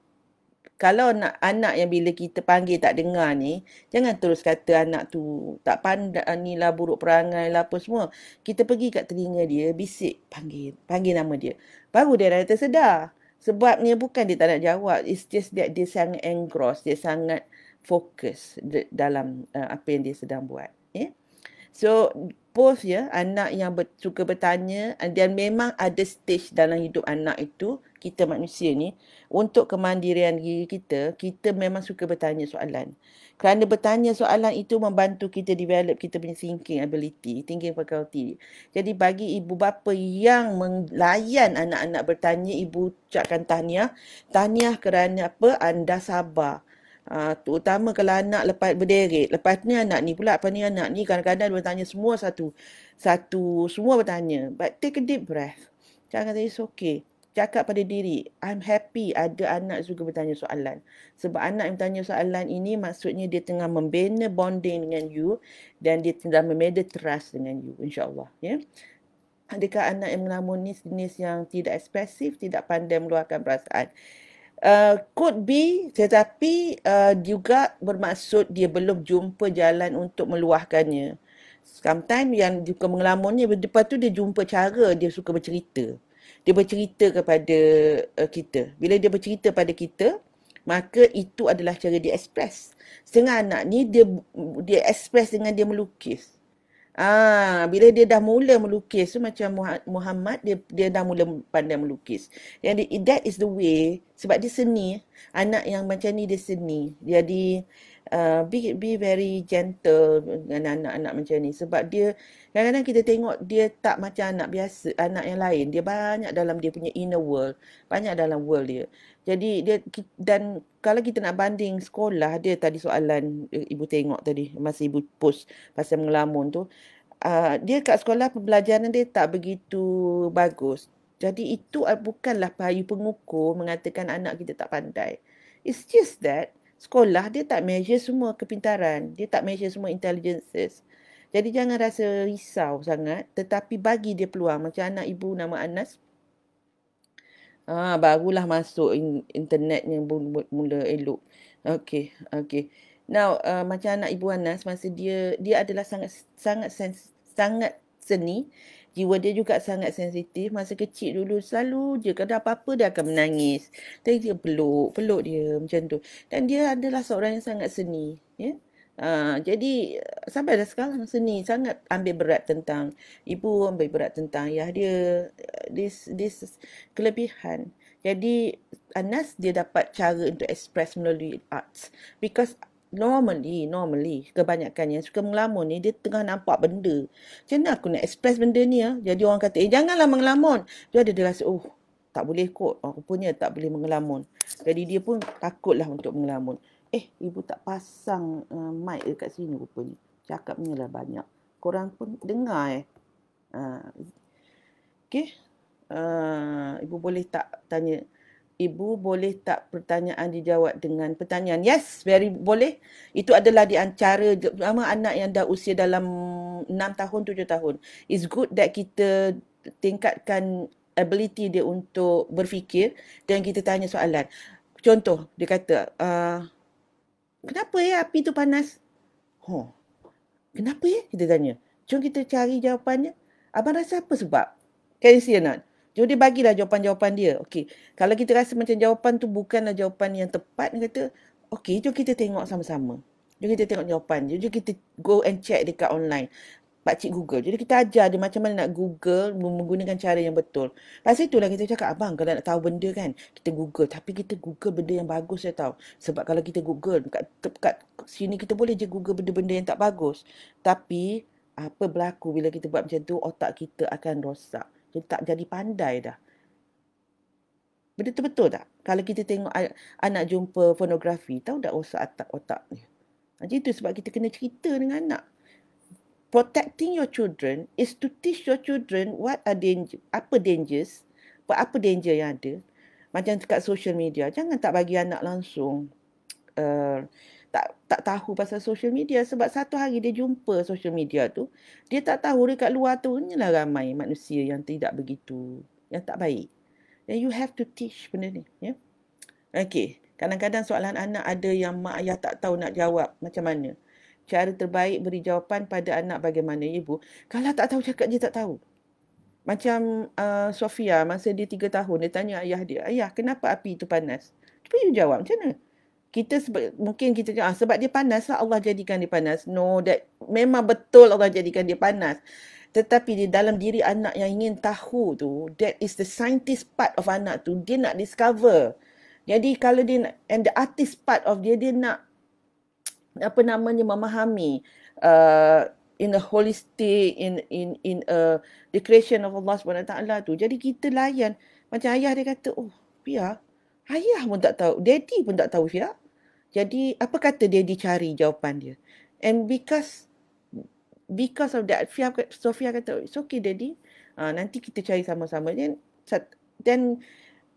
kalau nak anak yang bila kita panggil tak dengar ni jangan terus kata anak tu tak pandai ni lah buruk perangai lah apa semua kita pergi kat telinga dia bisik panggil panggil nama dia baru dia dah tersedar Sebabnya bukan dia tak nak jawab. It's just that dia sangat engross, Dia sangat fokus dalam uh, apa yang dia sedang buat. Yeah? So, both ya, yeah, anak yang ber- suka bertanya dan memang ada stage dalam hidup anak itu kita manusia ni untuk kemandirian diri kita, kita memang suka bertanya soalan. Kerana bertanya soalan itu membantu kita develop kita punya thinking ability, thinking faculty. Jadi bagi ibu bapa yang melayan anak-anak bertanya, ibu ucapkan tahniah. Tahniah kerana apa? Anda sabar. Ha, terutama kalau anak lepas berderet Lepas ni anak ni pula apa ni anak ni Kadang-kadang dia bertanya semua satu Satu Semua bertanya But take a deep breath Jangan kata it's okay cakap pada diri, I'm happy ada anak juga bertanya soalan. Sebab anak yang bertanya soalan ini maksudnya dia tengah membina bonding dengan you dan dia tengah memeda trust dengan you, insyaAllah. Ya? Yeah? Adakah anak yang melamun ni jenis yang tidak ekspresif, tidak pandai meluahkan perasaan? Uh, could be tetapi uh, juga bermaksud dia belum jumpa jalan untuk meluahkannya. Sometimes yang juga mengelamunnya, lepas tu dia jumpa cara dia suka bercerita dia bercerita kepada uh, kita. Bila dia bercerita pada kita, maka itu adalah cara dia ekspres. Setengah anak ni dia dia ekspres dengan dia melukis. Ah, bila dia dah mula melukis tu macam Muhammad dia dia dah mula pandai melukis. Yang that is the way sebab dia seni. Anak yang macam ni dia seni. Jadi Uh, be be very gentle dengan anak-anak macam ni sebab dia kadang-kadang kita tengok dia tak macam anak biasa anak yang lain dia banyak dalam dia punya inner world banyak dalam world dia jadi dia dan kalau kita nak banding sekolah dia tadi soalan ibu tengok tadi masa ibu post pasal mengelamun tu uh, dia kat sekolah pembelajaran dia tak begitu bagus jadi itu uh, bukanlah payu pengukur mengatakan anak kita tak pandai. It's just that sekolah dia tak measure semua kepintaran, dia tak measure semua intelligences. Jadi jangan rasa risau sangat tetapi bagi dia peluang macam anak ibu nama Anas. Ah barulah masuk in- internetnya mula elok. Okey, okey. Now uh, macam anak ibu Anas masa dia dia adalah sangat sangat sangat seni jiwa dia juga sangat sensitif. Masa kecil dulu selalu je kalau apa-apa dia akan menangis. Tapi dia peluk, peluk dia macam tu. Dan dia adalah seorang yang sangat seni. Ya? Uh, jadi sampai dah sekarang seni sangat ambil berat tentang ibu ambil berat tentang ayah dia this this kelebihan jadi Anas dia dapat cara untuk express melalui arts because normally, normally, kebanyakan yang suka mengelamun ni, dia tengah nampak benda. Macam mana aku nak express benda ni ya? Jadi orang kata, eh janganlah mengelamun. Dia ada dia rasa, oh tak boleh kot. Oh, rupanya tak boleh mengelamun. Jadi dia pun takutlah untuk mengelamun. Eh, ibu tak pasang uh, mic dekat sini rupanya. Cakapnya lah banyak. Korang pun dengar eh. Uh, ah, okay. Uh, ah, ibu boleh tak tanya? ibu boleh tak pertanyaan dijawab dengan pertanyaan yes very boleh itu adalah di antara sama anak yang dah usia dalam 6 tahun 7 tahun is good that kita tingkatkan ability dia untuk berfikir dan kita tanya soalan contoh dia kata ah, kenapa ya api tu panas huh. kenapa ya kita tanya jom kita cari jawapannya abang rasa apa sebab can you see or not jadi dia bagilah jawapan-jawapan dia. Okey. Kalau kita rasa macam jawapan tu bukanlah jawapan yang tepat, dia kata, okey, jom kita tengok sama-sama. Jom kita tengok jawapan. Dia. Jom kita go and check dekat online. Pak Cik Google. Jadi kita ajar dia macam mana nak Google menggunakan cara yang betul. Lepas itulah kita cakap, abang kalau nak tahu benda kan, kita Google. Tapi kita Google benda yang bagus saya tahu. Sebab kalau kita Google, kat, kat sini kita boleh je Google benda-benda yang tak bagus. Tapi apa berlaku bila kita buat macam tu, otak kita akan rosak. Jadi tak jadi pandai dah. Benda tu betul tak? Kalau kita tengok anak jumpa fonografi, tahu tak usah otak otak ni? Ha, jadi itu sebab kita kena cerita dengan anak. Protecting your children is to teach your children what are danger, apa dangers, apa, apa danger yang ada. Macam dekat social media, jangan tak bagi anak langsung. Uh, tak tak tahu pasal social media sebab satu hari dia jumpa social media tu, dia tak tahu dekat luar tu inilah ramai manusia yang tidak begitu, yang tak baik. Then you have to teach benda ni, ya. Yeah? Okay, kadang-kadang soalan anak ada yang mak ayah tak tahu nak jawab macam mana. Cara terbaik beri jawapan pada anak bagaimana ibu. Kalau tak tahu cakap je tak tahu. Macam uh, Sofia masa dia 3 tahun dia tanya ayah dia, "Ayah, kenapa api itu panas?" Cuba you jawab macam mana? kita sebab, mungkin kita kata ah, sebab dia panas lah Allah jadikan dia panas. No, that memang betul Allah jadikan dia panas. Tetapi di dalam diri anak yang ingin tahu tu, that is the scientist part of anak tu. Dia nak discover. Jadi kalau dia nak, and the artist part of dia, dia nak apa namanya memahami uh, in a holistic, in in in a the creation of Allah SWT tu. Jadi kita layan. Macam ayah dia kata, oh, biar. Ayah pun tak tahu. Daddy pun tak tahu, Fiyah. Jadi apa kata dia dicari jawapan dia? And because because of that, Fia, Sofia kata, it's okay daddy. Uh, nanti kita cari sama-sama. Then, then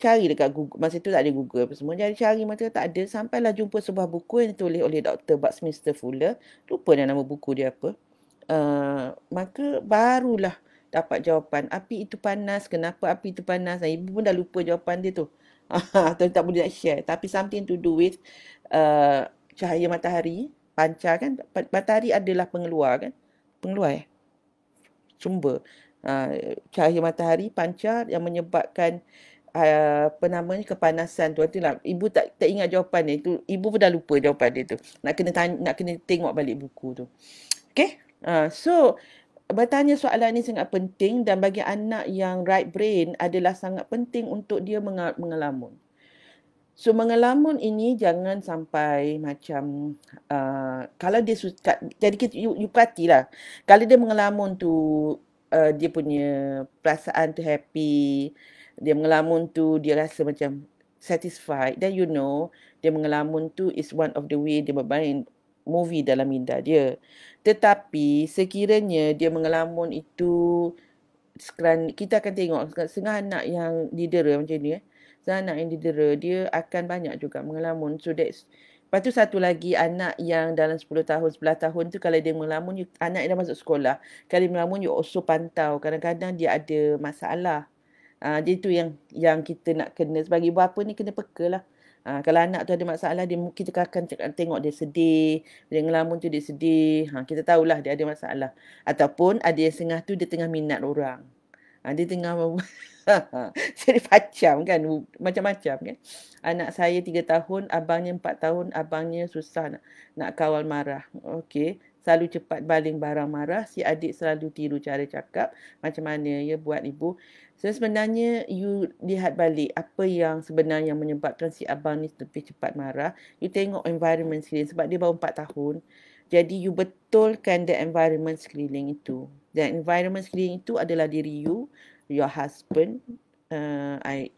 cari dekat Google. Masa tu tak ada Google apa semua. Jadi cari masa tak ada. Sampailah jumpa sebuah buku yang ditulis oleh Dr. Buxmister Fuller. Lupa dah nama buku dia apa. Uh, maka barulah dapat jawapan. Api itu panas. Kenapa api itu panas? Ibu pun dah lupa jawapan dia tu. tapi tak boleh nak share. Tapi something to do with uh, cahaya matahari, pancar kan. Matahari adalah pengeluar kan. Pengeluar ya. Sumber. Uh, cahaya matahari, pancar yang menyebabkan uh, apa namanya kepanasan tu. Itulah. Ibu tak tak ingat jawapan dia tu. Ibu pun dah lupa jawapan dia tu. Nak kena tanya, nak kena tengok balik buku tu. Okay. Uh, ha, so, bertanya soalan ini sangat penting dan bagi anak yang right brain adalah sangat penting untuk dia mengelamun. So mengelamun ini jangan sampai macam uh, kalau dia jadi kita you, you perhatilah kalau dia mengelamun tu uh, dia punya perasaan tu happy dia mengelamun tu dia rasa macam satisfied then you know dia mengelamun tu is one of the way dia berbaring movie dalam minda dia. Tetapi sekiranya dia mengelamun itu sekarang kita akan tengok setengah anak yang didera macam ni eh. Setengah anak yang didera dia akan banyak juga mengelamun. So that's Lepas tu satu lagi anak yang dalam 10 tahun, 11 tahun tu kalau dia melamun, you, anak yang dah masuk sekolah. Kalau dia melamun, you also pantau. Kadang-kadang dia ada masalah. Uh, dia tu yang yang kita nak kena. Sebagai ibu apa ni, kena peka lah. Ha, kalau anak tu ada masalah, dia mungkin kita akan tengok dia sedih. dia ngelamun tu dia sedih. Ha, kita tahulah dia ada masalah. Ataupun ada yang sengah tu dia tengah minat orang. Ha, dia tengah... Jadi macam kan. Macam-macam kan. Anak saya tiga tahun, abangnya empat tahun, abangnya susah nak, nak kawal marah. Okey. Selalu cepat baling barang marah. Si adik selalu tiru cara cakap. Macam mana ya buat ibu. So sebenarnya you lihat balik apa yang sebenarnya yang menyebabkan si abang ni lebih cepat marah. You tengok environment sekeliling sebab dia baru 4 tahun. Jadi you betulkan the environment sekeliling itu. The environment sekeliling itu adalah diri you, your husband. Uh, I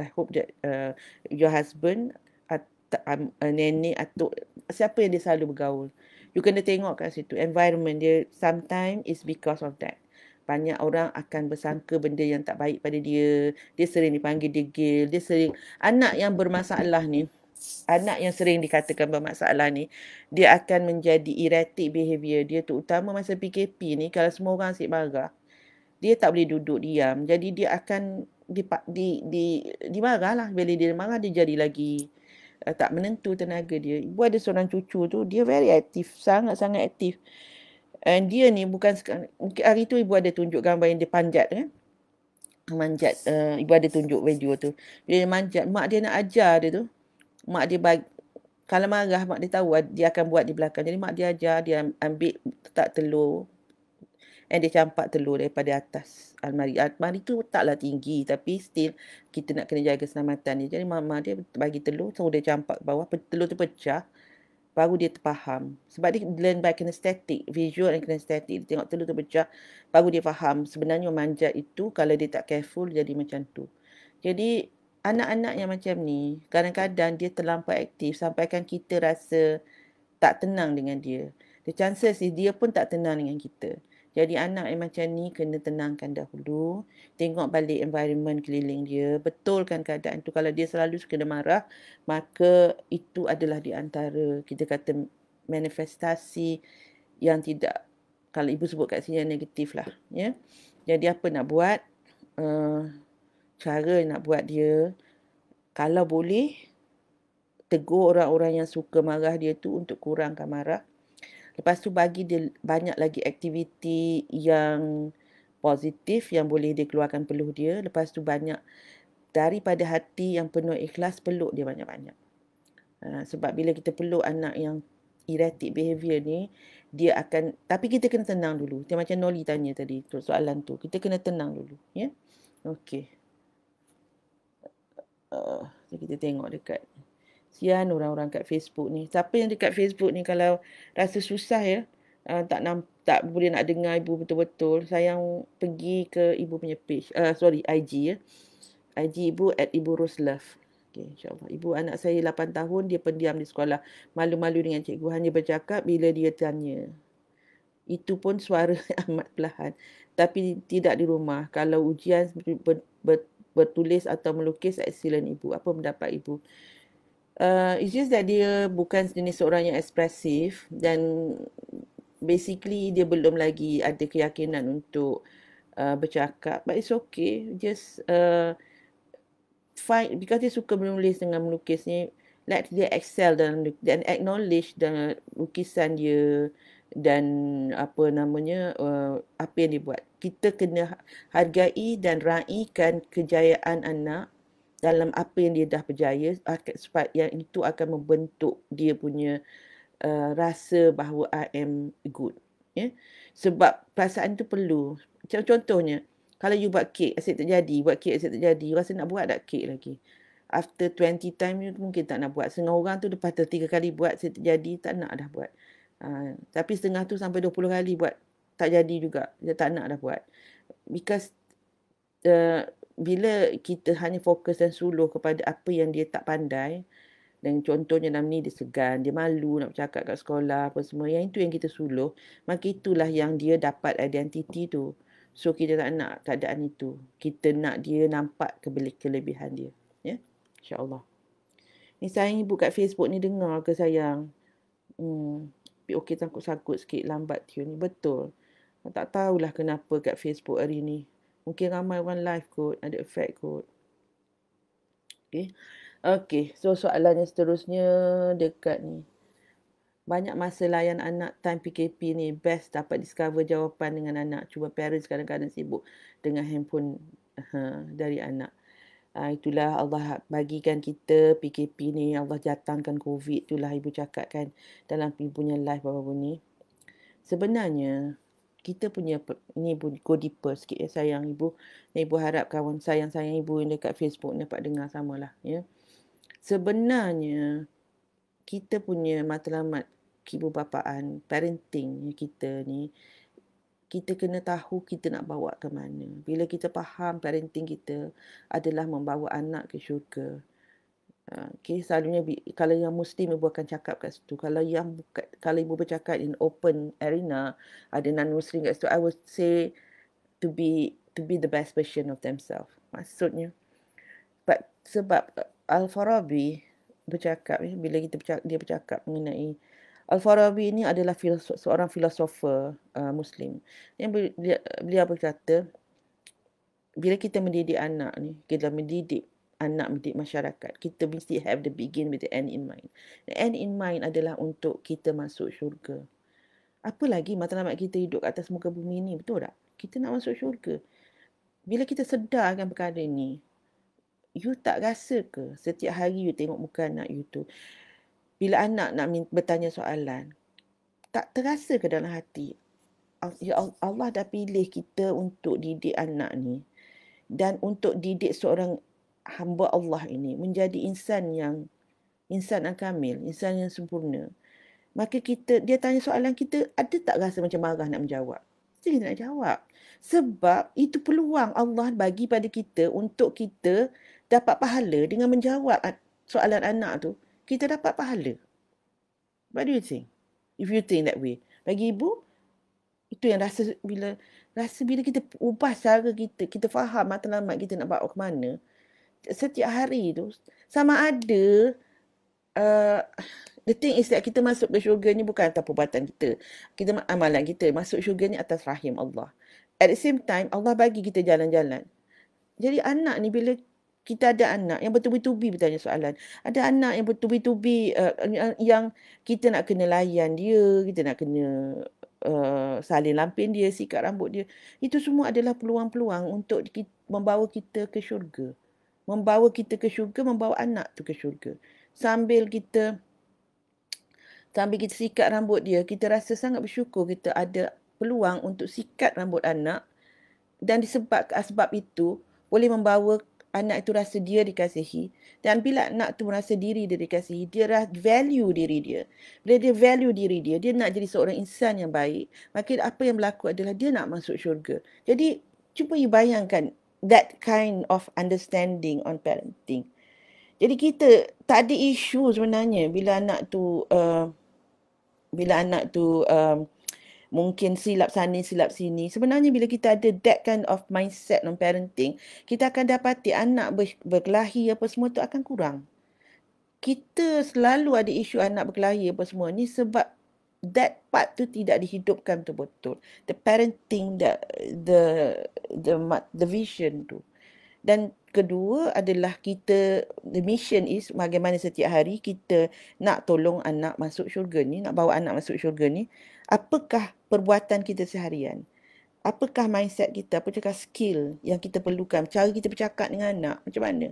I hope that uh, your husband, at, um, uh, nenek, atuk, siapa yang dia selalu bergaul. You kena tengok kat situ. Environment dia sometimes is because of that banyak orang akan bersangka benda yang tak baik pada dia. Dia sering dipanggil degil. Dia sering anak yang bermasalah ni, anak yang sering dikatakan bermasalah ni, dia akan menjadi erratic behavior. Dia tu utama masa PKP ni kalau semua orang asyik marah, dia tak boleh duduk diam. Jadi dia akan di di di dimarahlah bila dia marah dia jadi lagi uh, tak menentu tenaga dia. Ibu ada seorang cucu tu, dia very aktif, sangat-sangat aktif. And dia ni bukan sekarang. Hari tu ibu ada tunjuk gambar yang dia panjat kan. Manjat. Uh, ibu ada tunjuk video tu. dia manjat. Mak dia nak ajar dia tu. Mak dia bagi. Kalau marah mak dia tahu dia akan buat di belakang. Jadi mak dia ajar. Dia ambil tak telur. And dia campak telur daripada atas almari. Almari tu taklah tinggi tapi still kita nak kena jaga keselamatan dia. Jadi mama dia bagi telur, so dia campak bawah. Telur tu pecah baru dia terfaham. Sebab dia learn by kinesthetic, visual and kinesthetic. Dia tengok telur terpecah, baru dia faham. Sebenarnya memanjat itu kalau dia tak careful jadi macam tu. Jadi anak-anak yang macam ni, kadang-kadang dia terlampau aktif sampaikan kita rasa tak tenang dengan dia. The chances is dia pun tak tenang dengan kita. Jadi anak yang macam ni kena tenangkan dahulu. Tengok balik environment keliling dia. Betulkan keadaan tu. Kalau dia selalu kena marah, maka itu adalah di antara kita kata manifestasi yang tidak. Kalau ibu sebut kat sini yang negatif lah. Ya? Jadi apa nak buat? Uh, cara nak buat dia, kalau boleh, tegur orang-orang yang suka marah dia tu untuk kurangkan marah. Lepas tu bagi dia banyak lagi aktiviti yang positif yang boleh dia keluarkan peluh dia. Lepas tu banyak daripada hati yang penuh ikhlas peluk dia banyak-banyak. Uh, sebab bila kita peluk anak yang erratic behavior ni, dia akan, tapi kita kena tenang dulu. Dia macam Noli tanya tadi tu, soalan tu. Kita kena tenang dulu. Ya? Yeah? Uh, okay. Uh, kita tengok dekat. Sian orang-orang kat Facebook ni. Siapa yang dekat Facebook ni kalau rasa susah ya. Uh, tak nam, tak boleh nak dengar ibu betul-betul. Sayang pergi ke ibu punya page. Uh, sorry, IG ya. IG ibu at ibu Roslove. Okay, insyaAllah. Ibu anak saya 8 tahun, dia pendiam di sekolah. Malu-malu dengan cikgu. Hanya bercakap bila dia tanya. Itu pun suara amat perlahan. Tapi tidak di rumah. Kalau ujian ber, ber, bertulis atau melukis, excellent ibu. Apa pendapat ibu? uh, it's just that dia bukan jenis seorang yang ekspresif dan basically dia belum lagi ada keyakinan untuk uh, bercakap but it's okay just uh, find because dia suka menulis dengan melukis ni let dia excel dan dan acknowledge dan lukisan dia dan apa namanya uh, apa yang dia buat kita kena hargai dan raikan kejayaan anak dalam apa yang dia dah berjaya sebab yang itu akan membentuk dia punya uh, rasa bahawa I am good ya yeah? sebab perasaan itu perlu macam contohnya kalau you buat kek asyik tak jadi buat kek asyik tak jadi you rasa nak buat tak kek lagi after 20 time you mungkin tak nak buat setengah orang tu lepas 3 kali buat asyik tak jadi tak nak dah buat uh, tapi setengah tu sampai 20 kali buat tak jadi juga dia tak nak dah buat because uh, bila kita hanya fokus dan suluh kepada apa yang dia tak pandai dan contohnya dalam ni dia segan, dia malu nak bercakap kat sekolah apa semua. Yang itu yang kita suluh, maka itulah yang dia dapat identiti tu. So kita tak nak keadaan itu. Kita nak dia nampak kebelik kelebihan dia. Ya. insyaallah. Insya-Allah. Ni saya ibu kat Facebook ni dengar ke sayang? Hmm. Okey takut sakut sikit lambat tu ni. Betul. Tak tahulah kenapa kat Facebook hari ni. Mungkin ramai orang live kot. Ada effect kot. Okay. Okay. So soalannya seterusnya dekat ni. Banyak masa layan anak time PKP ni. Best dapat discover jawapan dengan anak. Cuba parents kadang-kadang sibuk dengan handphone uh, dari anak. Uh, itulah Allah bagikan kita PKP ni. Allah jatangkan COVID. Itulah ibu cakap kan dalam ibunya live apa-apa ni. Sebenarnya kita punya ni ibu go deeper sikit ya sayang ibu. Ibu harap kawan sayang sayang ibu yang dekat Facebook dapat dengar samalah ya. Sebenarnya kita punya matlamat ibu bapaan parenting ya kita ni kita kena tahu kita nak bawa ke mana. Bila kita faham parenting kita adalah membawa anak ke syurga okay, ah, selalunya kalau yang muslim ibu akan cakap kat situ kalau yang kalau ibu bercakap in open arena ada non muslim kat situ i would say to be to be the best version of themselves maksudnya but sebab uh, al-farabi bercakap ni, eh, bila kita bercakap, dia bercakap mengenai Al-Farabi ini adalah filosof, seorang filosofer uh, Muslim. Yang beliau, beliau berkata, bila kita mendidik anak ni, kita mendidik anak didik masyarakat. Kita mesti have the begin with the end in mind. The end in mind adalah untuk kita masuk syurga. Apa lagi matlamat kita hidup kat atas muka bumi ni, betul tak? Kita nak masuk syurga. Bila kita sedar akan perkara ni, you tak rasa ke setiap hari you tengok muka anak you tu? Bila anak nak bertanya soalan, tak terasa ke dalam hati? Ya Allah dah pilih kita untuk didik anak ni. Dan untuk didik seorang hamba Allah ini menjadi insan yang insan yang kamil, insan yang sempurna. Maka kita dia tanya soalan kita ada tak rasa macam marah nak menjawab? Mesti kita nak jawab. Sebab itu peluang Allah bagi pada kita untuk kita dapat pahala dengan menjawab soalan anak tu. Kita dapat pahala. What do you think? If you think that way. Bagi ibu, itu yang rasa bila rasa bila kita ubah cara kita, kita faham matlamat kita nak bawa ke mana, setiap hari tu sama ada uh, the thing is that kita masuk ke syurga ni bukan atas perbuatan kita. Kita amalan kita masuk syurga ni atas rahim Allah. At the same time Allah bagi kita jalan-jalan. Jadi anak ni bila kita ada anak yang bertubi-tubi bertanya soalan. Ada anak yang bertubi-tubi uh, yang kita nak kena layan dia, kita nak kena uh, salin lampin dia, sikat rambut dia. Itu semua adalah peluang-peluang untuk membawa kita ke syurga membawa kita ke syurga, membawa anak tu ke syurga. Sambil kita sambil kita sikat rambut dia, kita rasa sangat bersyukur kita ada peluang untuk sikat rambut anak dan disebabkan sebab itu boleh membawa anak itu rasa dia dikasihi dan bila anak tu merasa diri dia dikasihi dia rasa value diri dia bila dia value diri dia dia nak jadi seorang insan yang baik maka apa yang berlaku adalah dia nak masuk syurga jadi cuba you bayangkan that kind of understanding on parenting. Jadi kita tak ada isu sebenarnya bila anak tu uh, bila anak tu um, mungkin silap sana silap sini. Sebenarnya bila kita ada that kind of mindset on parenting, kita akan dapati anak ber- berkelahi apa semua tu akan kurang. Kita selalu ada isu anak berkelahi apa semua ni sebab that part tu tidak dihidupkan betul-betul. The parenting, the, the the the vision tu. Dan kedua adalah kita, the mission is bagaimana setiap hari kita nak tolong anak masuk syurga ni, nak bawa anak masuk syurga ni, apakah perbuatan kita seharian? Apakah mindset kita? Apakah skill yang kita perlukan? Cara kita bercakap dengan anak? Macam mana?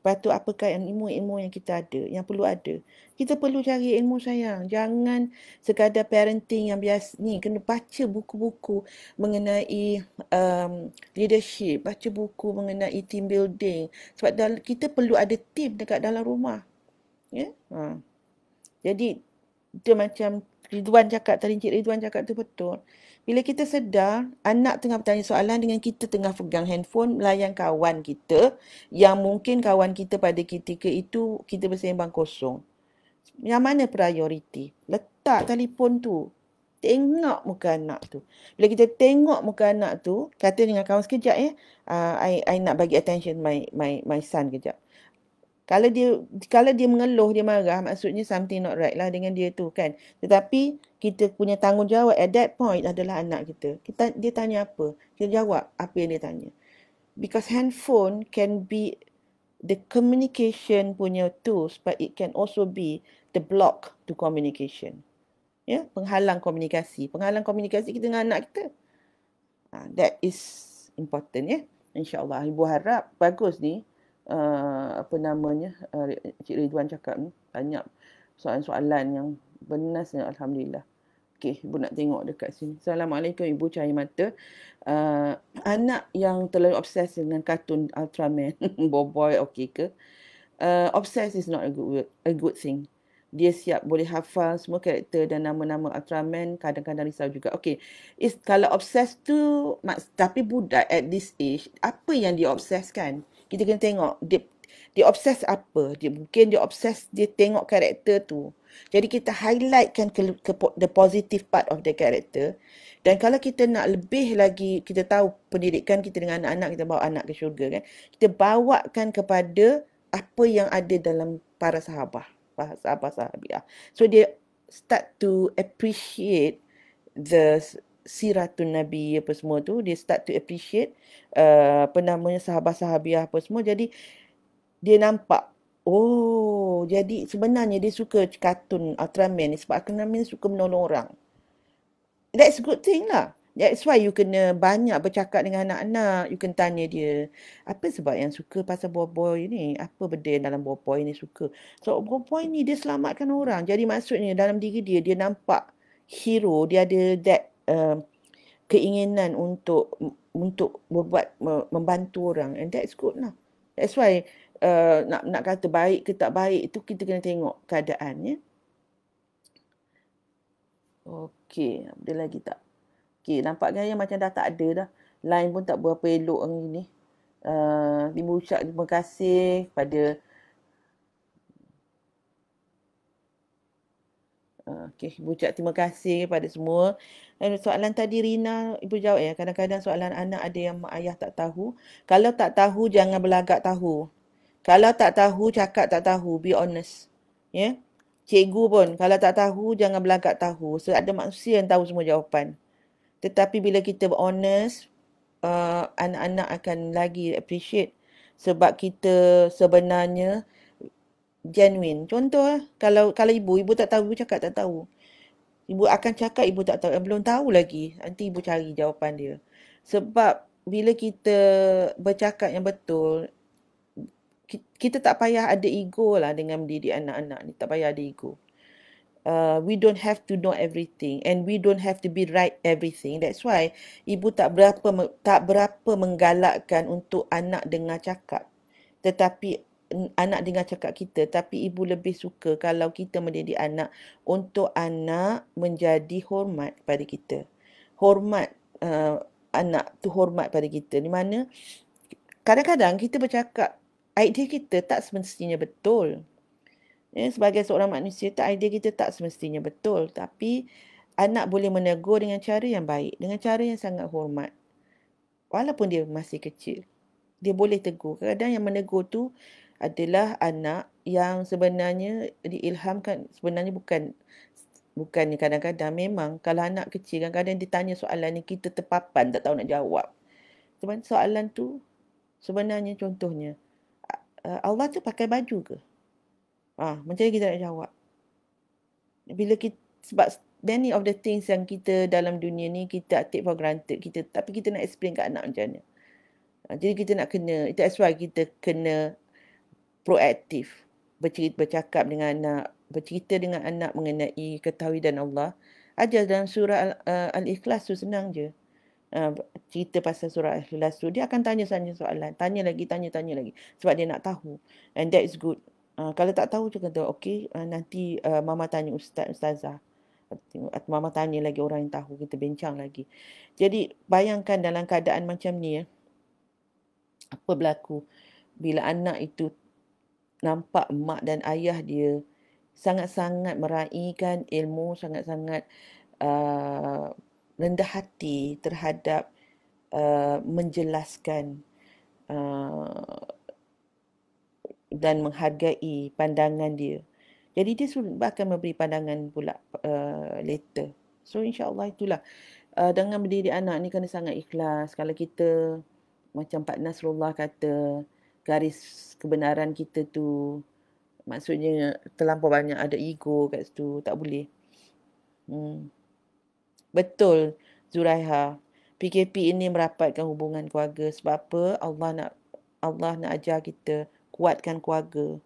Lepas tu apakah yang ilmu-ilmu yang kita ada, yang perlu ada. Kita perlu cari ilmu sayang. Jangan sekadar parenting yang biasa ni. Kena baca buku-buku mengenai um, leadership. Baca buku mengenai team building. Sebab dal- kita perlu ada team dekat dalam rumah. Yeah? Ha. Jadi, dia macam Ridwan cakap tadi. Encik Ridwan cakap tu betul. Bila kita sedar, anak tengah bertanya soalan dengan kita tengah pegang handphone melayan kawan kita yang mungkin kawan kita pada ketika itu kita bersembang kosong. Yang mana prioriti? Letak telefon tu. Tengok muka anak tu. Bila kita tengok muka anak tu, kata dengan kawan sekejap eh, uh, I, I nak bagi attention my my my son kejap. Kalau dia kalau dia mengeluh, dia marah, maksudnya something not right lah dengan dia tu kan. Tetapi kita punya tanggungjawab at that point adalah anak kita. Kita dia tanya apa, kita jawab apa yang dia tanya. Because handphone can be the communication punya tools but it can also be the block to communication. Ya, yeah? penghalang komunikasi, penghalang komunikasi kita dengan anak kita. Ah, that is important ya. Yeah? Insya-Allah ibu harap bagus ni uh, apa namanya uh, Cik Ridwan cakap ni banyak soalan-soalan yang benar sangat alhamdulillah. Okey, ibu nak tengok dekat sini. Assalamualaikum ibu cahaya mata. Uh, anak yang terlalu obses dengan kartun Ultraman, Boboy okey ke? Uh, obses is not a good word, a good thing. Dia siap boleh hafal semua karakter dan nama-nama Ultraman, kadang-kadang risau juga. Okey. Is kalau obses tu tapi budak at this age, apa yang dia obseskan? Kita kena tengok dia dia obses apa? Dia mungkin dia obses dia tengok karakter tu. Jadi kita highlightkan ke, ke, the positive part of the character. Dan kalau kita nak lebih lagi, kita tahu pendidikan kita dengan anak-anak, kita bawa anak ke syurga kan. Kita bawakan kepada apa yang ada dalam para sahabat. Para sahabat sahabiah. So dia start to appreciate the siratun nabi apa semua tu. Dia start to appreciate uh, apa namanya sahabat sahabiah apa semua. Jadi dia nampak oh jadi sebenarnya dia suka kartun Ultraman ni sebab Ultraman suka menolong orang that's a good thing lah That's why you kena banyak bercakap dengan anak-anak. You kena tanya dia. Apa sebab yang suka pasal boy-boy ni? Apa benda yang dalam boy-boy ni suka? So, boy-boy ni dia selamatkan orang. Jadi, maksudnya dalam diri dia, dia nampak hero. Dia ada that uh, keinginan untuk untuk berbuat, membantu orang. And that's good lah. That's why uh, nak nak kata baik ke tak baik itu kita kena tengok keadaan ya. Okey, ada lagi tak? Okey, nampak gaya macam dah tak ada dah. Line pun tak berapa elok hari ni. Uh, terima, ucap, terima kasih pada uh, Okey, Ibu ucap terima kasih kepada semua. soalan tadi Rina, Ibu jawab ya. Kadang-kadang soalan anak ada yang mak ayah tak tahu. Kalau tak tahu, jangan berlagak tahu. Kalau tak tahu, cakap tak tahu. Be honest. Ya? Yeah? Cikgu pun, kalau tak tahu, jangan belagak tahu. So, ada manusia yang tahu semua jawapan. Tetapi bila kita honest, uh, anak-anak akan lagi appreciate. Sebab kita sebenarnya genuine. Contoh, kalau kalau ibu, ibu tak tahu, ibu cakap tak tahu. Ibu akan cakap ibu tak tahu, belum tahu lagi. Nanti ibu cari jawapan dia. Sebab bila kita bercakap yang betul, kita tak payah ada ego lah dengan diri anak-anak ni. Tak payah ada ego. Uh, we don't have to know everything and we don't have to be right everything. That's why ibu tak berapa tak berapa menggalakkan untuk anak dengar cakap. Tetapi anak dengar cakap kita tapi ibu lebih suka kalau kita mendidik anak untuk anak menjadi hormat pada kita. Hormat uh, anak tu hormat pada kita. Di mana kadang-kadang kita bercakap idea kita tak semestinya betul. Ya, sebagai seorang manusia tak idea kita tak semestinya betul. Tapi anak boleh menegur dengan cara yang baik. Dengan cara yang sangat hormat. Walaupun dia masih kecil. Dia boleh tegur. Kadang-kadang yang menegur tu adalah anak yang sebenarnya diilhamkan. Sebenarnya bukan bukan kadang-kadang memang kalau anak kecil kadang-kadang ditanya soalan ni kita terpapan tak tahu nak jawab. Sebab soalan tu sebenarnya contohnya Eh, Allah tu pakai baju ke? Ha, macam mana kita nak jawab? Bila kita, sebab many of the things yang kita dalam dunia ni, kita take for granted. Kita, tapi kita nak explain kat anak macam mana. Ha, jadi kita nak kena, that's why kita kena proaktif. Bercerita, bercakap dengan anak, bercerita dengan anak mengenai ketahui dan Allah. Ajar dalam surah Al- eh, Al-Ikhlas tu senang je. Eh, cerita pasal surah Al-Ikhlas tu, dia akan tanya tanya soalan. Tanya lagi, tanya, tanya lagi. Sebab dia nak tahu. And that is good. Uh, kalau tak tahu, dia kata, okay, uh, nanti uh, mama tanya ustaz, ustazah. Atau mama tanya lagi orang yang tahu, kita bincang lagi. Jadi, bayangkan dalam keadaan macam ni, ya, apa berlaku bila anak itu nampak mak dan ayah dia sangat-sangat meraihkan ilmu, sangat-sangat uh, rendah hati terhadap uh, menjelaskan uh, dan menghargai pandangan dia. Jadi dia sudah akan memberi pandangan pula uh, later. So insyaAllah itulah. Uh, dengan berdiri anak ni kena sangat ikhlas. Kalau kita macam Pak Nasrullah kata, garis kebenaran kita tu maksudnya terlampau banyak ada ego kat situ. Tak boleh. Hmm. Betul Zuraiha. PKP ini merapatkan hubungan keluarga sebab apa? Allah nak Allah nak ajar kita kuatkan keluarga.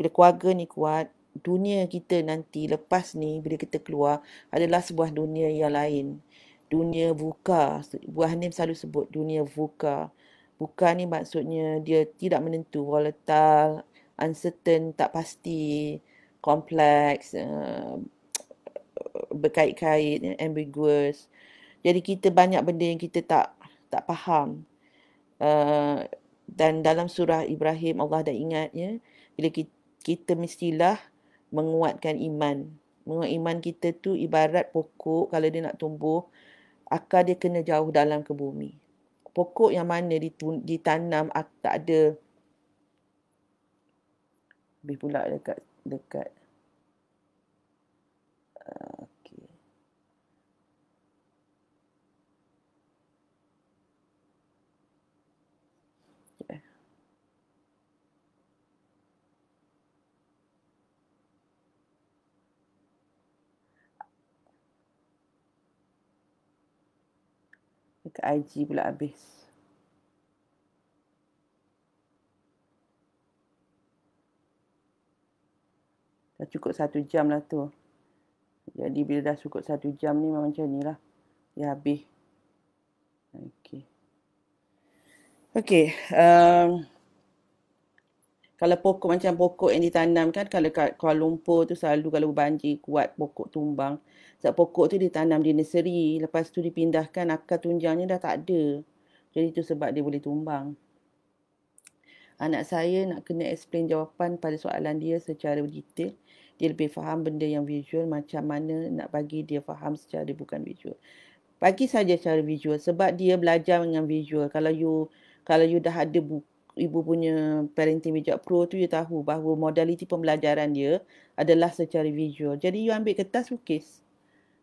Bila keluarga ni kuat, dunia kita nanti lepas ni bila kita keluar adalah sebuah dunia yang lain. Dunia buka. Buah Hanim selalu sebut dunia buka. Buka ni maksudnya dia tidak menentu, volatile, uncertain, tak pasti, kompleks, eh, berkait-kait and ambiguous. Jadi kita banyak benda yang kita tak tak faham. Uh, dan dalam surah Ibrahim Allah dah ingat ya bila kita, kita mestilah menguatkan iman. Menguat iman kita tu ibarat pokok kalau dia nak tumbuh akar dia kena jauh dalam ke bumi. Pokok yang mana ditanam tak ada lebih pula dekat dekat Okay. Dekat IG pula habis. Dah cukup satu jam lah tu. Jadi bila dah cukup satu jam ni memang macam ni lah. Dia habis. Okey, okey. Um, kalau pokok macam pokok yang ditanam kan. Kalau kat Kuala Lumpur tu selalu kalau banjir kuat pokok tumbang. Sebab so, pokok tu ditanam di nursery. Lepas tu dipindahkan akar tunjangnya dah tak ada. Jadi tu sebab dia boleh tumbang. Anak saya nak kena explain jawapan pada soalan dia secara detail dia lebih faham benda yang visual macam mana nak bagi dia faham secara bukan visual. Bagi saja secara visual sebab dia belajar dengan visual. Kalau you kalau you dah ada bu, ibu punya parenting bijak pro tu you tahu bahawa modaliti pembelajaran dia adalah secara visual. Jadi you ambil kertas lukis.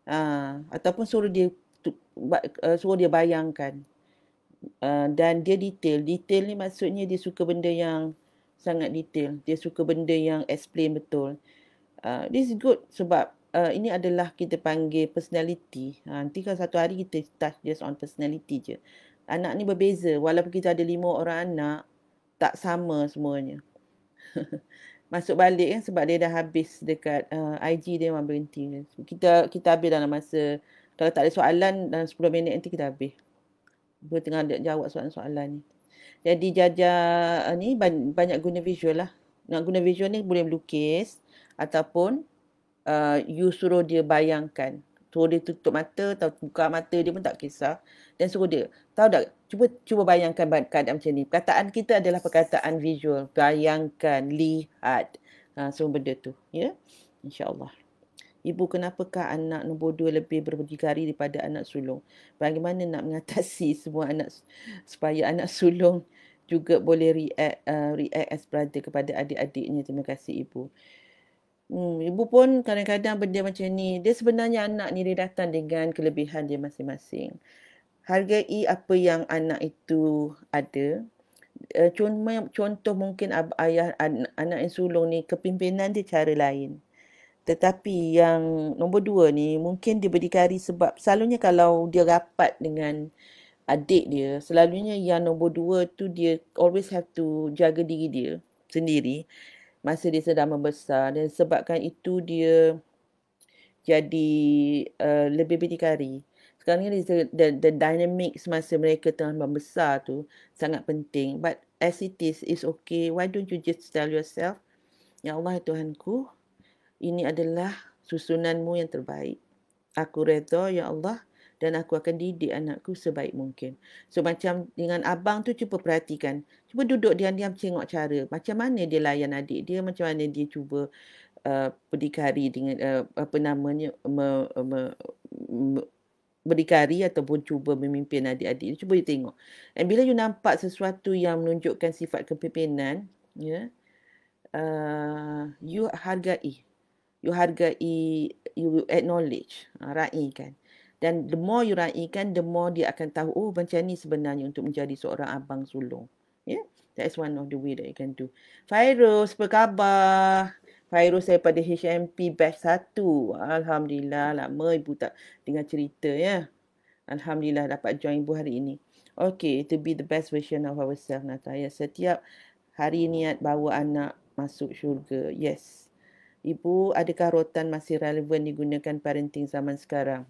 Uh, ataupun suruh dia uh, suruh dia bayangkan uh, dan dia detail detail ni maksudnya dia suka benda yang sangat detail dia suka benda yang explain betul Ah, this is good sebab uh, ini adalah kita panggil personality. Ha, nanti kalau satu hari kita touch just on personality je. Anak ni berbeza. Walaupun kita ada lima orang anak, tak sama semuanya. Masuk balik kan sebab dia dah habis dekat uh, IG dia memang berhenti. Kita kita habis dalam masa, kalau tak ada soalan dalam 10 minit nanti kita habis. Dia tengah jawab soalan-soalan ni. Jadi jajah uh, ni banyak guna visual lah. Nak guna visual ni boleh melukis ataupun uh, you suruh dia bayangkan. Suruh dia tutup mata atau buka mata dia pun tak kisah. Dan suruh dia, tahu tak, cuba cuba bayangkan keadaan macam ni. Perkataan kita adalah perkataan visual. Bayangkan, lihat. Ha, semua benda tu. Ya? InsyaAllah. Ibu, kenapakah anak nombor dua lebih berdikari daripada anak sulung? Bagaimana nak mengatasi semua anak supaya anak sulung juga boleh react, uh, react as brother kepada adik-adiknya. Terima kasih, Ibu. Hmm, ibu pun kadang-kadang benda macam ni. Dia sebenarnya anak ni dia datang dengan kelebihan dia masing-masing. Hargai apa yang anak itu ada. Uh, contoh mungkin ayah anak, anak yang sulung ni kepimpinan dia cara lain. Tetapi yang nombor dua ni mungkin dia berdikari sebab selalunya kalau dia rapat dengan adik dia, selalunya yang nombor dua tu dia always have to jaga diri dia sendiri masa dia sedang membesar dan sebabkan itu dia jadi uh, lebih berdikari. Sekarang ni the, the, the dynamics masa mereka tengah membesar tu sangat penting. But as it is, it's okay. Why don't you just tell yourself, Ya Allah ya Tuhanku, ini adalah susunanmu yang terbaik. Aku redha, Ya Allah, dan aku akan didik anakku sebaik mungkin. So macam dengan abang tu cuba perhatikan. Cuba duduk diam-diam tengok cara. Macam mana dia layan adik dia. Macam mana dia cuba uh, berdikari dengan uh, apa namanya. Me, me, me, berdikari ataupun cuba memimpin adik-adik. Cuba you tengok. And bila you nampak sesuatu yang menunjukkan sifat kepimpinan. Ya. Yeah, uh, you hargai. You hargai. You acknowledge. Uh, raikan. Dan the more you raikan, the more dia akan tahu, oh macam ni sebenarnya untuk menjadi seorang abang sulung. Ya, yeah? that's one of the way that you can do. Fairuz, apa khabar? Fairuz daripada HMP Batch 1. Alhamdulillah, lama ibu tak dengar cerita ya. Yeah? Alhamdulillah dapat join ibu hari ini. Okay, to be the best version of ourselves, Nataya. Setiap hari niat bawa anak masuk syurga. Yes. Ibu, adakah rotan masih relevan digunakan parenting zaman sekarang?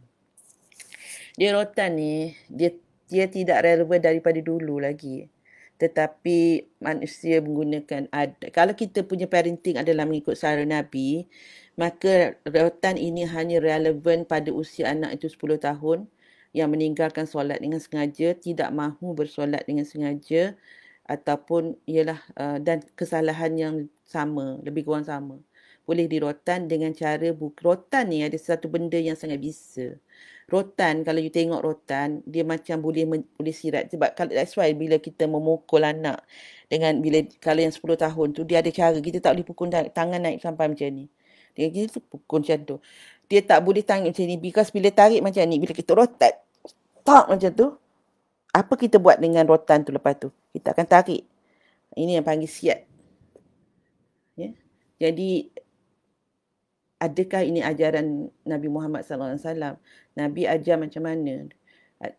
dia rotan ni dia dia tidak relevan daripada dulu lagi tetapi manusia menggunakan ad, kalau kita punya parenting adalah mengikut sara nabi maka rotan ini hanya relevan pada usia anak itu 10 tahun yang meninggalkan solat dengan sengaja tidak mahu bersolat dengan sengaja ataupun ialah uh, dan kesalahan yang sama lebih kurang sama boleh dirotan dengan cara buka rotan ni ada satu benda yang sangat bisa rotan kalau you tengok rotan dia macam boleh boleh sirat sebab that's why bila kita memukul anak dengan bila kalau yang 10 tahun tu dia ada cara kita tak boleh pukul tangan naik sampai macam ni dia kita tu pukul macam tu dia tak boleh tangan macam ni because bila tarik macam ni bila kita rotan, tak macam tu apa kita buat dengan rotan tu lepas tu kita akan tarik ini yang panggil siat ya jadi adakah ini ajaran Nabi Muhammad sallallahu alaihi wasallam Nabi ajar macam mana?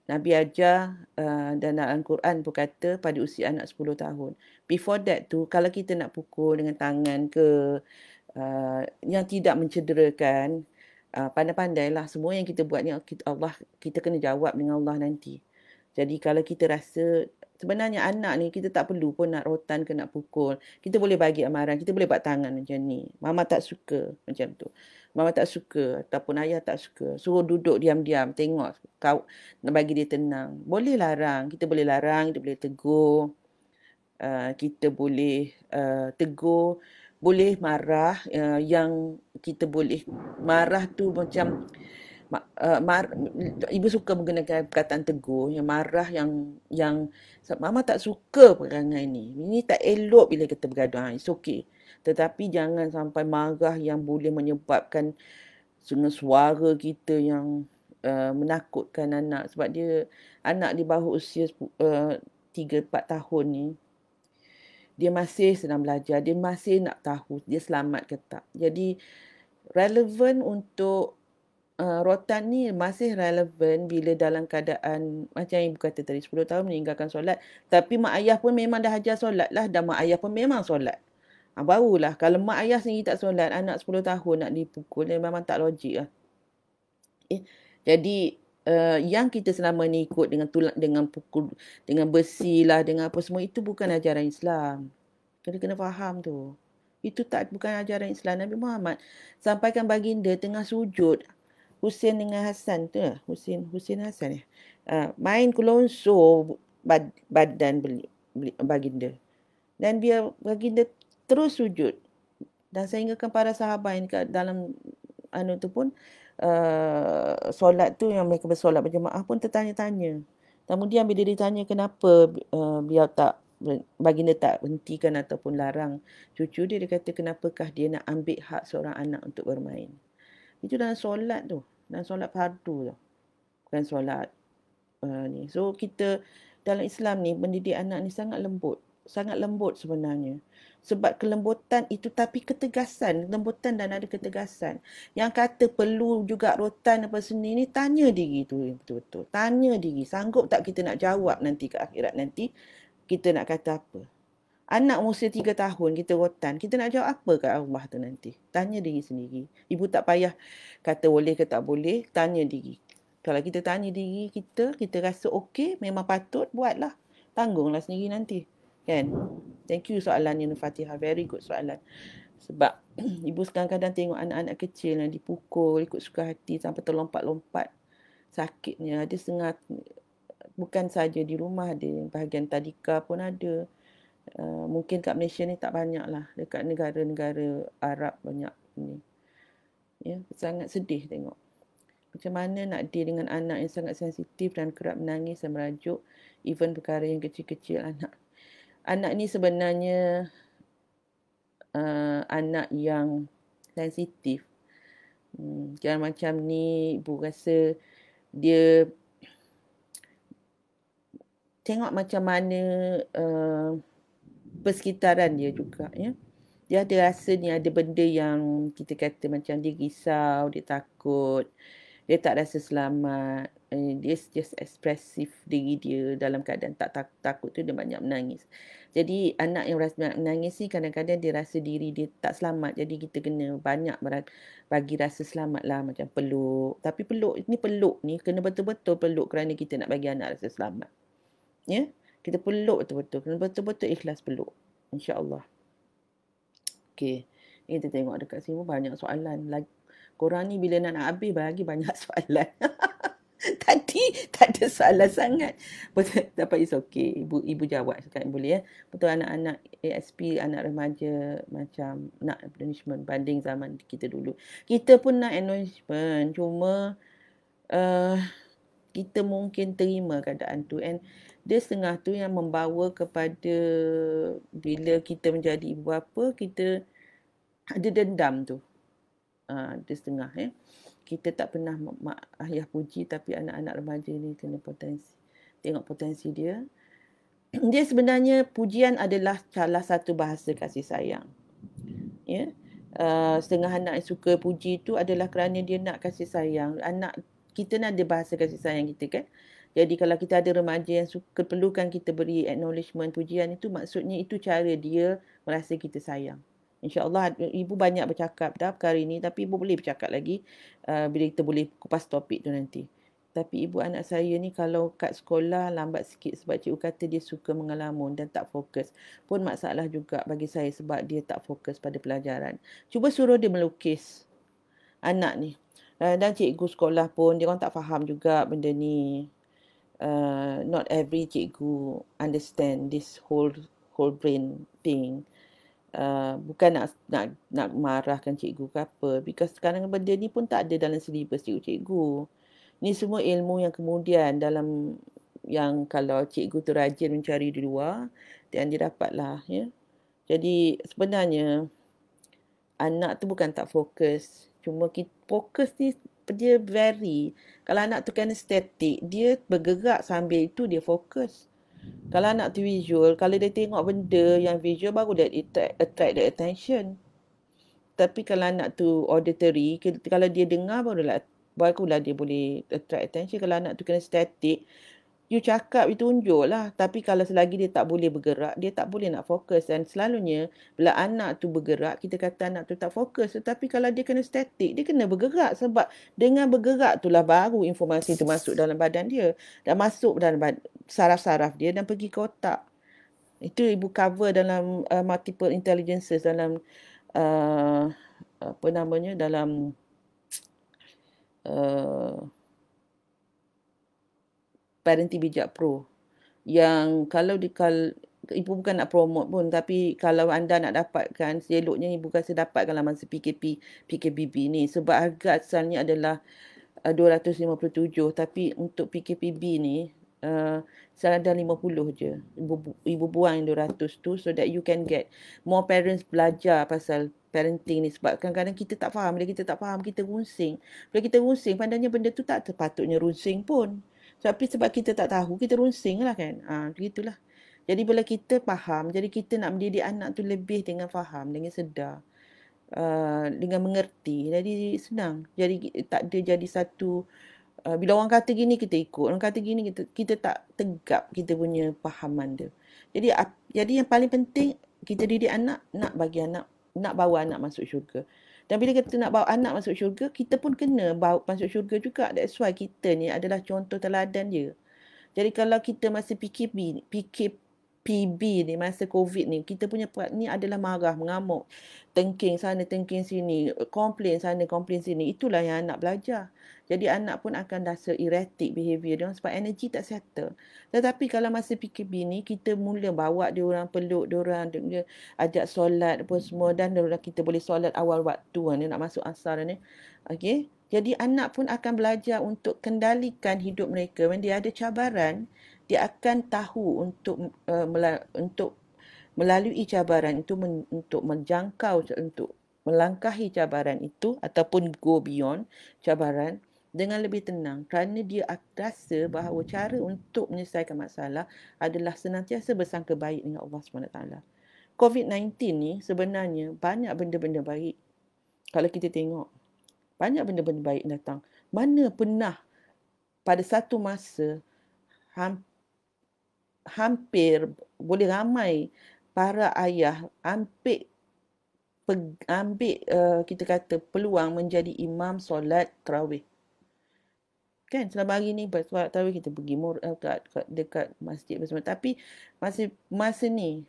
Nabi ajar uh, dan dalam Al-Quran pun kata pada usia anak 10 tahun. Before that tu, kalau kita nak pukul dengan tangan ke uh, yang tidak mencederakan, uh, pandai-pandailah semua yang kita buat ni Allah, kita kena jawab dengan Allah nanti. Jadi kalau kita rasa sebenarnya anak ni kita tak perlu pun nak rotan ke nak pukul. Kita boleh bagi amaran, kita boleh buat tangan macam ni. Mama tak suka macam tu mama tak suka ataupun ayah tak suka suruh duduk diam-diam tengok kau nak bagi dia tenang boleh larang kita boleh larang kita boleh tegur uh, kita boleh uh, tegur boleh marah uh, yang kita boleh marah tu macam uh, mar, ibu suka menggunakan perkataan tegur yang marah yang yang mama tak suka perangai ni. Ini tak elok bila kita bergaduh. Ha, it's okay tetapi jangan sampai marah yang boleh menyebabkan dengan suara kita yang uh, menakutkan anak sebab dia anak di bawah usia uh, 3 4 tahun ni dia masih sedang belajar dia masih nak tahu dia selamat ke tak jadi relevan untuk uh, rotan ni masih relevan bila dalam keadaan macam ibu kata tadi 10 tahun meninggalkan solat tapi mak ayah pun memang dah ajar solat lah dan mak ayah pun memang solat Ha, barulah kalau mak ayah sendiri tak solat, anak 10 tahun nak dipukul, dia memang tak logik lah. Eh, jadi uh, yang kita selama ni ikut dengan tulang, dengan pukul, dengan besi lah, dengan apa semua, itu bukan ajaran Islam. Kita kena faham tu. Itu tak bukan ajaran Islam. Nabi Muhammad sampaikan baginda tengah sujud. Husin dengan Hasan tu lah. Husin, Husin Hasan ya. Uh, main kulonso bad, badan beli, beli, baginda. Dan dia baginda terus sujud dan saya ingatkan para sahabat yang dekat dalam anu tu pun uh, solat tu yang mereka bersolat berjemaah pun tertanya-tanya. Kemudian bila ditanya kenapa uh, beliau tak bagi dia tak hentikan ataupun larang cucu dia dia kata kenapakah dia nak ambil hak seorang anak untuk bermain. Itu dalam solat tu, dalam solat fardu tu. Bukan solat uh, ni. So kita dalam Islam ni mendidik anak ni sangat lembut sangat lembut sebenarnya sebab kelembutan itu tapi ketegasan kelembutan dan ada ketegasan yang kata perlu juga rotan apa seni ni tanya diri tu betul-betul tanya diri sanggup tak kita nak jawab nanti ke akhirat nanti kita nak kata apa anak usia tiga tahun kita rotan kita nak jawab apa ke Allah tu nanti tanya diri sendiri ibu tak payah kata boleh ke tak boleh tanya diri kalau kita tanya diri kita kita rasa okey memang patut buatlah tanggunglah sendiri nanti Kan? Thank you soalan ni Fatihah. Very good soalan. Sebab ibu sekarang kadang tengok anak-anak kecil yang dipukul, ikut suka hati sampai terlompat-lompat. Sakitnya ada sengat. Bukan saja di rumah ada. Bahagian tadika pun ada. Uh, mungkin kat Malaysia ni tak banyak lah. Dekat negara-negara Arab banyak ni. Ya, yeah, sangat sedih tengok. Macam mana nak deal dengan anak yang sangat sensitif dan kerap menangis dan merajuk even perkara yang kecil-kecil anak anak ni sebenarnya uh, anak yang sensitif. Hmm, macam ni ibu rasa dia tengok macam mana uh, persekitaran dia juga ya. Dia ada rasa ni ada benda yang kita kata macam dia risau, dia takut. Dia tak rasa selamat. Eh, dia just ekspresif diri dia dalam keadaan tak, tak takut tu dia banyak menangis. Jadi anak yang rasa banyak menangis ni kadang-kadang dia rasa diri dia tak selamat. Jadi kita kena banyak bagi rasa selamat lah macam peluk. Tapi peluk ni peluk ni kena betul-betul peluk kerana kita nak bagi anak rasa selamat. Ya? Kita peluk betul-betul. Kena betul-betul ikhlas peluk. InsyaAllah. Okay. Kita tengok dekat sini pun banyak soalan. Korang ni bila nak, nak habis bagi banyak soalan. Tadi tak ada salah sangat. Betul, dapat is okay. Ibu ibu jawab sekarang boleh ya. Betul anak-anak ASP, anak remaja macam nak acknowledgement banding zaman kita dulu. Kita pun nak acknowledgement. Cuma uh, kita mungkin terima keadaan tu. And dia setengah tu yang membawa kepada bila kita menjadi ibu bapa, kita ada dendam tu. Uh, dia setengah eh kita tak pernah mak ayah puji tapi anak-anak remaja ini kena potensi tengok potensi dia dia sebenarnya pujian adalah salah satu bahasa kasih sayang ya yeah? uh, setengah anak yang suka puji tu adalah kerana dia nak kasih sayang anak kita nak ada bahasa kasih sayang kita kan jadi kalau kita ada remaja yang suka perlukan kita beri acknowledgement pujian itu maksudnya itu cara dia merasa kita sayang InsyaAllah ibu banyak bercakap dah perkara ini tapi ibu boleh bercakap lagi uh, bila kita boleh kupas topik tu nanti. Tapi ibu anak saya ni kalau kat sekolah lambat sikit sebab cikgu kata dia suka mengelamun dan tak fokus. Pun masalah juga bagi saya sebab dia tak fokus pada pelajaran. Cuba suruh dia melukis anak ni. Uh, dan cikgu sekolah pun dia orang tak faham juga benda ni. Uh, not every cikgu understand this whole whole brain thing. Uh, bukan nak nak nak marahkan cikgu ke apa because sekarang benda ni pun tak ada dalam syllabus cikgu-cikgu. Ni semua ilmu yang kemudian dalam yang kalau cikgu tu rajin mencari di luar dan dia dapatlah ya. Jadi sebenarnya anak tu bukan tak fokus. Cuma kita, fokus ni dia vary. Kalau anak tu kan estetik, dia bergerak sambil itu dia fokus. Kalau anak tu visual, kalau dia tengok benda yang visual baru dia attract, attract the attention. Tapi kalau anak tu auditory, kalau dia dengar baru lah, barulah dia boleh attract attention. Kalau anak tu kena static, you cakap, you tunjuk lah. Tapi kalau selagi dia tak boleh bergerak, dia tak boleh nak fokus. Dan selalunya, bila anak tu bergerak, kita kata anak tu tak fokus. Tetapi kalau dia kena statik, dia kena bergerak. Sebab dengan bergerak tu lah baru informasi tu masuk dalam badan dia. Dan masuk dalam saraf-saraf dia dan pergi ke otak. Itu ibu cover dalam uh, multiple intelligences, dalam uh, apa namanya, dalam uh, parenting bijak pro yang kalau di kal ibu bukan nak promote pun tapi kalau anda nak dapatkan seloknya ibu kasi dapatkan lah masa PKP PKPB ni sebab harga asalnya adalah uh, 257 tapi untuk PKPB ni uh, saya ada 50 je ibu, ibu buang 200 tu so that you can get more parents belajar pasal parenting ni sebab kadang-kadang kita tak faham bila kita tak faham kita runsing bila kita runsing pandangnya benda tu tak terpatutnya runsing pun tapi sebab kita tak tahu, kita runsing lah kan. Ha, ah, begitulah. Jadi bila kita faham, jadi kita nak mendidik anak tu lebih dengan faham, dengan sedar. Uh, dengan mengerti. Jadi senang. Jadi tak ada jadi satu... Uh, bila orang kata gini, kita ikut. Orang kata gini, kita, kita tak tegap kita punya pahaman dia. Jadi uh, jadi yang paling penting, kita didik anak, nak bagi anak, nak bawa anak masuk syurga. Dan bila kita nak bawa anak masuk syurga, kita pun kena bawa masuk syurga juga. That's why kita ni adalah contoh teladan dia. Jadi kalau kita masih PKP, PKP PB ni, masa COVID ni, kita punya part ni adalah marah, mengamuk. Tengking sana, tengking sini. Komplain sana, komplain sini. Itulah yang anak belajar. Jadi anak pun akan rasa erratic behavior dia sebab energy tak settle. Tetapi kalau masa PKB ni, kita mula bawa dia orang peluk, dia orang dia ajak solat apa semua dan dia kita boleh solat awal waktu ni kan, nak masuk asar ni. Okay. Jadi anak pun akan belajar untuk kendalikan hidup mereka. When ada cabaran, dia akan tahu untuk uh, mela- untuk melalui cabaran itu men- untuk menjangkau untuk melangkahi cabaran itu ataupun go beyond cabaran dengan lebih tenang kerana dia rasa bahawa cara untuk menyelesaikan masalah adalah senantiasa bersangka baik dengan Allah SWT. COVID-19 ni sebenarnya banyak benda-benda baik. Kalau kita tengok, banyak benda-benda baik datang. Mana pernah pada satu masa hampir hampir boleh ramai para ayah ambil ambil uh, kita kata peluang menjadi imam solat tarawih. Kan selama hari ni solat tarawih kita pergi mur, uh, eh, dekat, dekat masjid bersama. tapi masih masa ni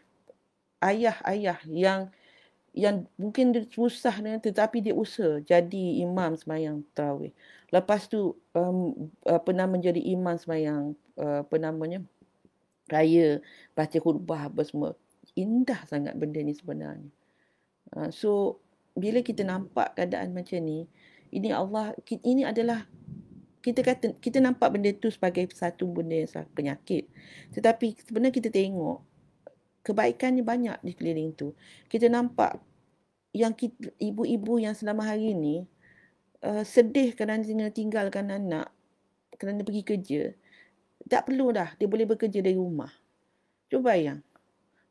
ayah-ayah yang yang mungkin dia susah dengan tetapi dia usaha jadi imam semayang tarawih. Lepas tu um, uh, pernah menjadi imam semayang uh, apa namanya raya, baca khutbah apa semua. Indah sangat benda ni sebenarnya. Ha, so, bila kita nampak keadaan macam ni, ini Allah, ini adalah kita kata kita nampak benda tu sebagai satu benda yang sangat penyakit. Tetapi sebenarnya kita tengok kebaikannya banyak di keliling tu. Kita nampak yang ibu-ibu yang selama hari ni uh, sedih kerana tinggalkan anak kerana pergi kerja tak perlu dah dia boleh bekerja dari rumah. Cuba yang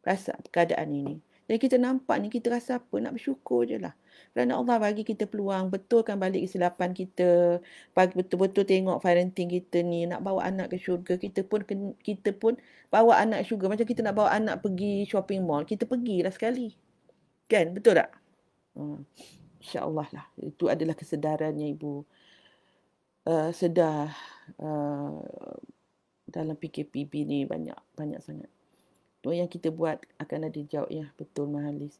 rasa keadaan ini. Jadi kita nampak ni kita rasa apa nak bersyukur je lah. Kerana Allah bagi kita peluang betulkan balik kesilapan kita. Bagi betul-betul tengok parenting kita ni. Nak bawa anak ke syurga. Kita pun kita pun bawa anak ke syurga. Macam kita nak bawa anak pergi shopping mall. Kita pergilah sekali. Kan? Betul tak? Hmm. InsyaAllah lah. Itu adalah kesedarannya ibu. Uh, sedar. Uh, dalam PKPB ni banyak banyak sangat. Tu yang kita buat akan ada jawab ya betul Mahalis.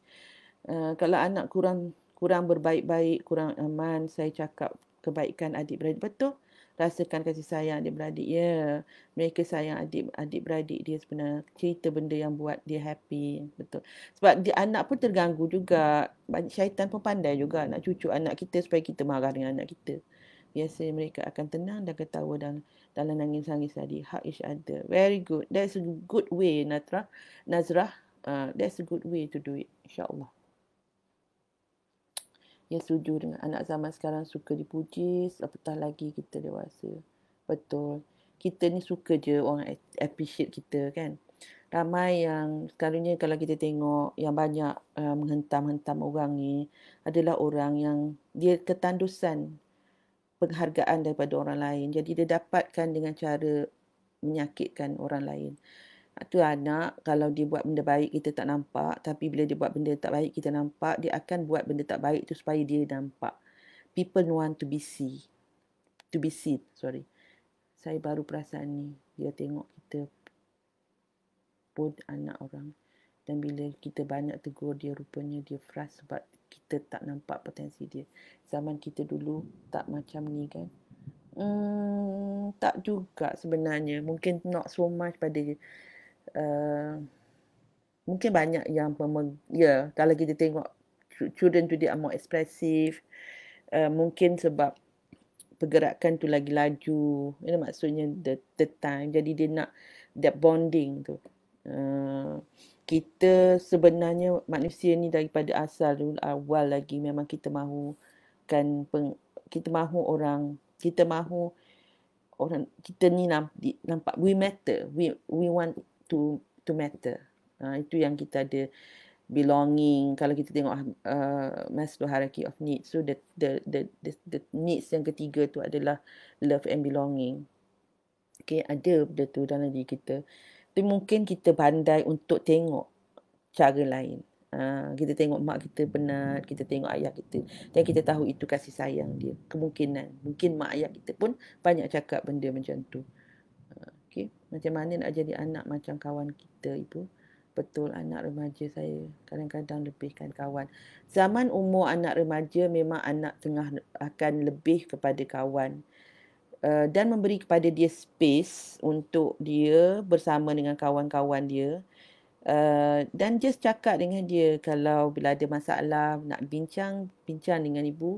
Uh, eh, kalau anak kurang kurang berbaik-baik, kurang aman, saya cakap kebaikan adik beradik betul. Rasakan kasih sayang adik beradik. Ya, yeah. mereka sayang adik adik beradik dia sebenarnya. Cerita benda yang buat dia happy, betul. Sebab dia anak pun terganggu juga. banyak Syaitan pun pandai juga nak cucu anak kita supaya kita marah dengan anak kita. Biasanya mereka akan tenang dan ketawa dan dalam nangis-nangis tadi. Hug each other. Very good. That's a good way, Natra. Nazrah. Uh, that's a good way to do it. InsyaAllah. Ya setuju dengan anak zaman sekarang suka dipuji. Apatah lagi kita dewasa. Betul. Kita ni suka je orang appreciate kita kan. Ramai yang sekarang ni kalau kita tengok yang banyak uh, menghentam-hentam orang ni adalah orang yang dia ketandusan penghargaan daripada orang lain. Jadi dia dapatkan dengan cara menyakitkan orang lain. Itu anak kalau dia buat benda baik kita tak nampak tapi bila dia buat benda tak baik kita nampak dia akan buat benda tak baik tu supaya dia nampak. People want to be seen. To be seen, sorry. Saya baru perasan ni dia tengok kita pun anak orang. Dan bila kita banyak tegur dia rupanya dia frust sebab kita tak nampak potensi dia. Zaman kita dulu tak macam ni kan. Hmm, tak juga sebenarnya. Mungkin not so much pada uh, mungkin banyak yang memeg- ya yeah, kalau kita tengok children today are more expressive. Uh, mungkin sebab pergerakan tu lagi laju. Ini maksudnya the, the time. Jadi dia nak that bonding tu. Uh, kita sebenarnya manusia ni daripada asal dulu awal lagi memang kita mahu kan kita mahu orang kita mahu orang kita ni nampak, nampak we matter we we want to to matter ha, itu yang kita ada belonging kalau kita tengok uh, Maslow hierarchy of needs so the, the the the the needs yang ketiga tu adalah love and belonging okay ada betul dalam diri kita uh, tapi mungkin kita pandai untuk tengok cara lain. Ha, kita tengok mak kita penat, kita tengok ayah kita. Dan kita tahu itu kasih sayang dia. Kemungkinan. Mungkin mak ayah kita pun banyak cakap benda macam tu. Ha, okay. Macam mana nak jadi anak macam kawan kita, Ibu? Betul anak remaja saya kadang-kadang lebihkan kawan. Zaman umur anak remaja memang anak tengah akan lebih kepada kawan. Uh, dan memberi kepada dia space untuk dia bersama dengan kawan-kawan dia uh, dan just cakap dengan dia kalau bila ada masalah nak bincang bincang dengan ibu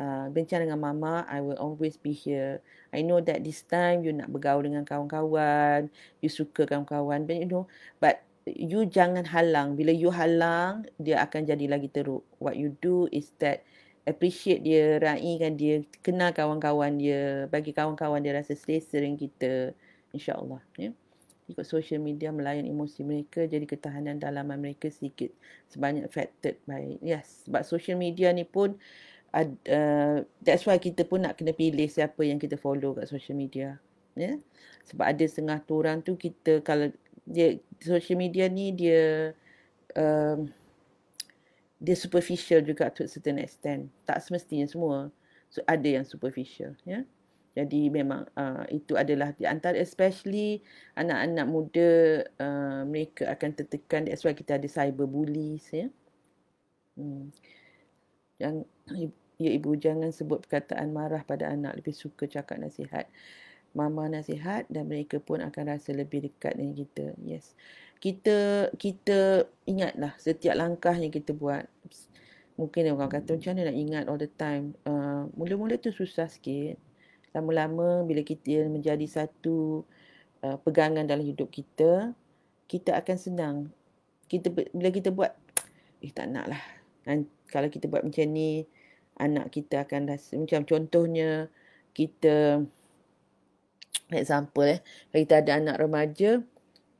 uh, bincang dengan mama I will always be here I know that this time you nak bergaul dengan kawan-kawan you suka kawan-kawan but you know but you jangan halang bila you halang dia akan jadi lagi teruk what you do is that uh, appreciate dia, raihkan dia, kenal kawan-kawan dia, bagi kawan-kawan dia rasa selesa dengan kita. InsyaAllah. Ya. Ikut social media melayan emosi mereka jadi ketahanan dalam mereka sedikit sebanyak affected by yes sebab social media ni pun uh, that's why kita pun nak kena pilih siapa yang kita follow kat social media ya yeah? sebab ada setengah orang tu kita kalau dia social media ni dia uh, dia superficial juga to a certain extent. Tak semestinya semua so, ada yang superficial. Ya? Jadi memang uh, itu adalah di antara especially anak-anak muda uh, mereka akan tertekan. That's why kita ada cyber bullies. Ya? Hmm. Yang, ya ibu jangan sebut perkataan marah pada anak. Lebih suka cakap nasihat. Mama nasihat dan mereka pun akan rasa lebih dekat dengan kita. Yes kita kita ingatlah setiap langkah yang kita buat. Mungkin orang kata macam mana nak ingat all the time. Uh, mula-mula tu susah sikit. Lama-lama bila kita menjadi satu uh, pegangan dalam hidup kita, kita akan senang. Kita bila kita buat eh tak naklah. Dan kalau kita buat macam ni, anak kita akan rasa macam contohnya kita example eh kita ada anak remaja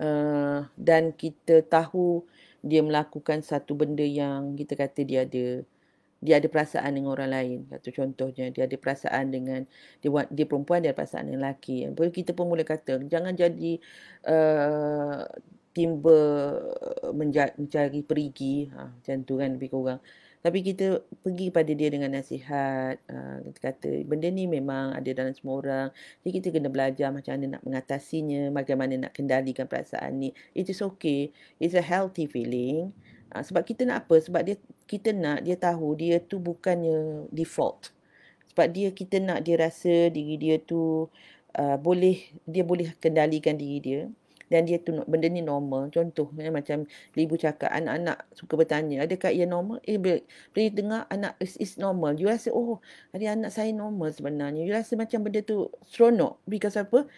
Eh, dan kita tahu dia melakukan satu benda yang kita kata dia ada dia ada perasaan dengan orang lain. Satu contohnya dia ada perasaan dengan dia, dia perempuan dia ada perasaan dengan lelaki. Jadi kita pun mula kata jangan jadi uh, eh, timba eh, mencari perigi ha, macam tu kan lebih kurang. Tapi kita pergi pada dia dengan nasihat. Kita ah, kata benda ni memang ada dalam semua orang. Jadi kita kena belajar macam mana nak mengatasinya. Bagaimana nak kendalikan perasaan ni. It is okay. It's a healthy feeling. Uh, sebab kita nak apa? Sebab dia kita nak dia tahu dia tu bukannya default. Sebab dia kita nak dia rasa diri dia tu uh, boleh dia boleh kendalikan diri dia dan dia tu benda ni normal contoh ya, macam ibu cakap anak-anak suka bertanya adakah ia normal eh bila, dengar anak is, is normal you rasa oh hari anak saya normal sebenarnya you rasa macam benda tu seronok because apa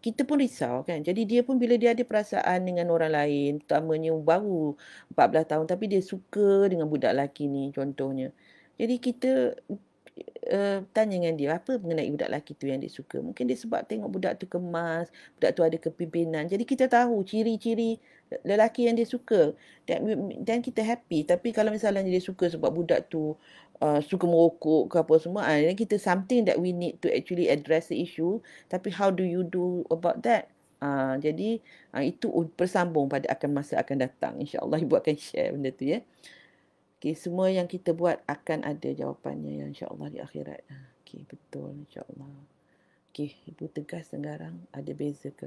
kita pun risau kan jadi dia pun bila dia ada perasaan dengan orang lain utamanya baru 14 tahun tapi dia suka dengan budak lelaki ni contohnya jadi kita Eh, tanya dengan dia apa mengenai budak lelaki tu yang dia suka. Mungkin dia sebab tengok budak tu kemas, budak tu ada kepimpinan. Jadi kita tahu ciri-ciri lelaki yang dia suka dan kita happy. Tapi kalau misalnya dia suka sebab budak tu Uh, suka merokok ke apa semua uh, then kita something that we need to actually address the issue tapi how do you do about that uh, jadi uh, itu bersambung pada akan masa akan datang insyaallah ibu akan share benda tu ya yeah. Okay, semua yang kita buat akan ada jawapannya ya, insyaAllah di akhirat. Okay, betul insyaAllah. Okay, Ibu tegas dan garang ada beza ke?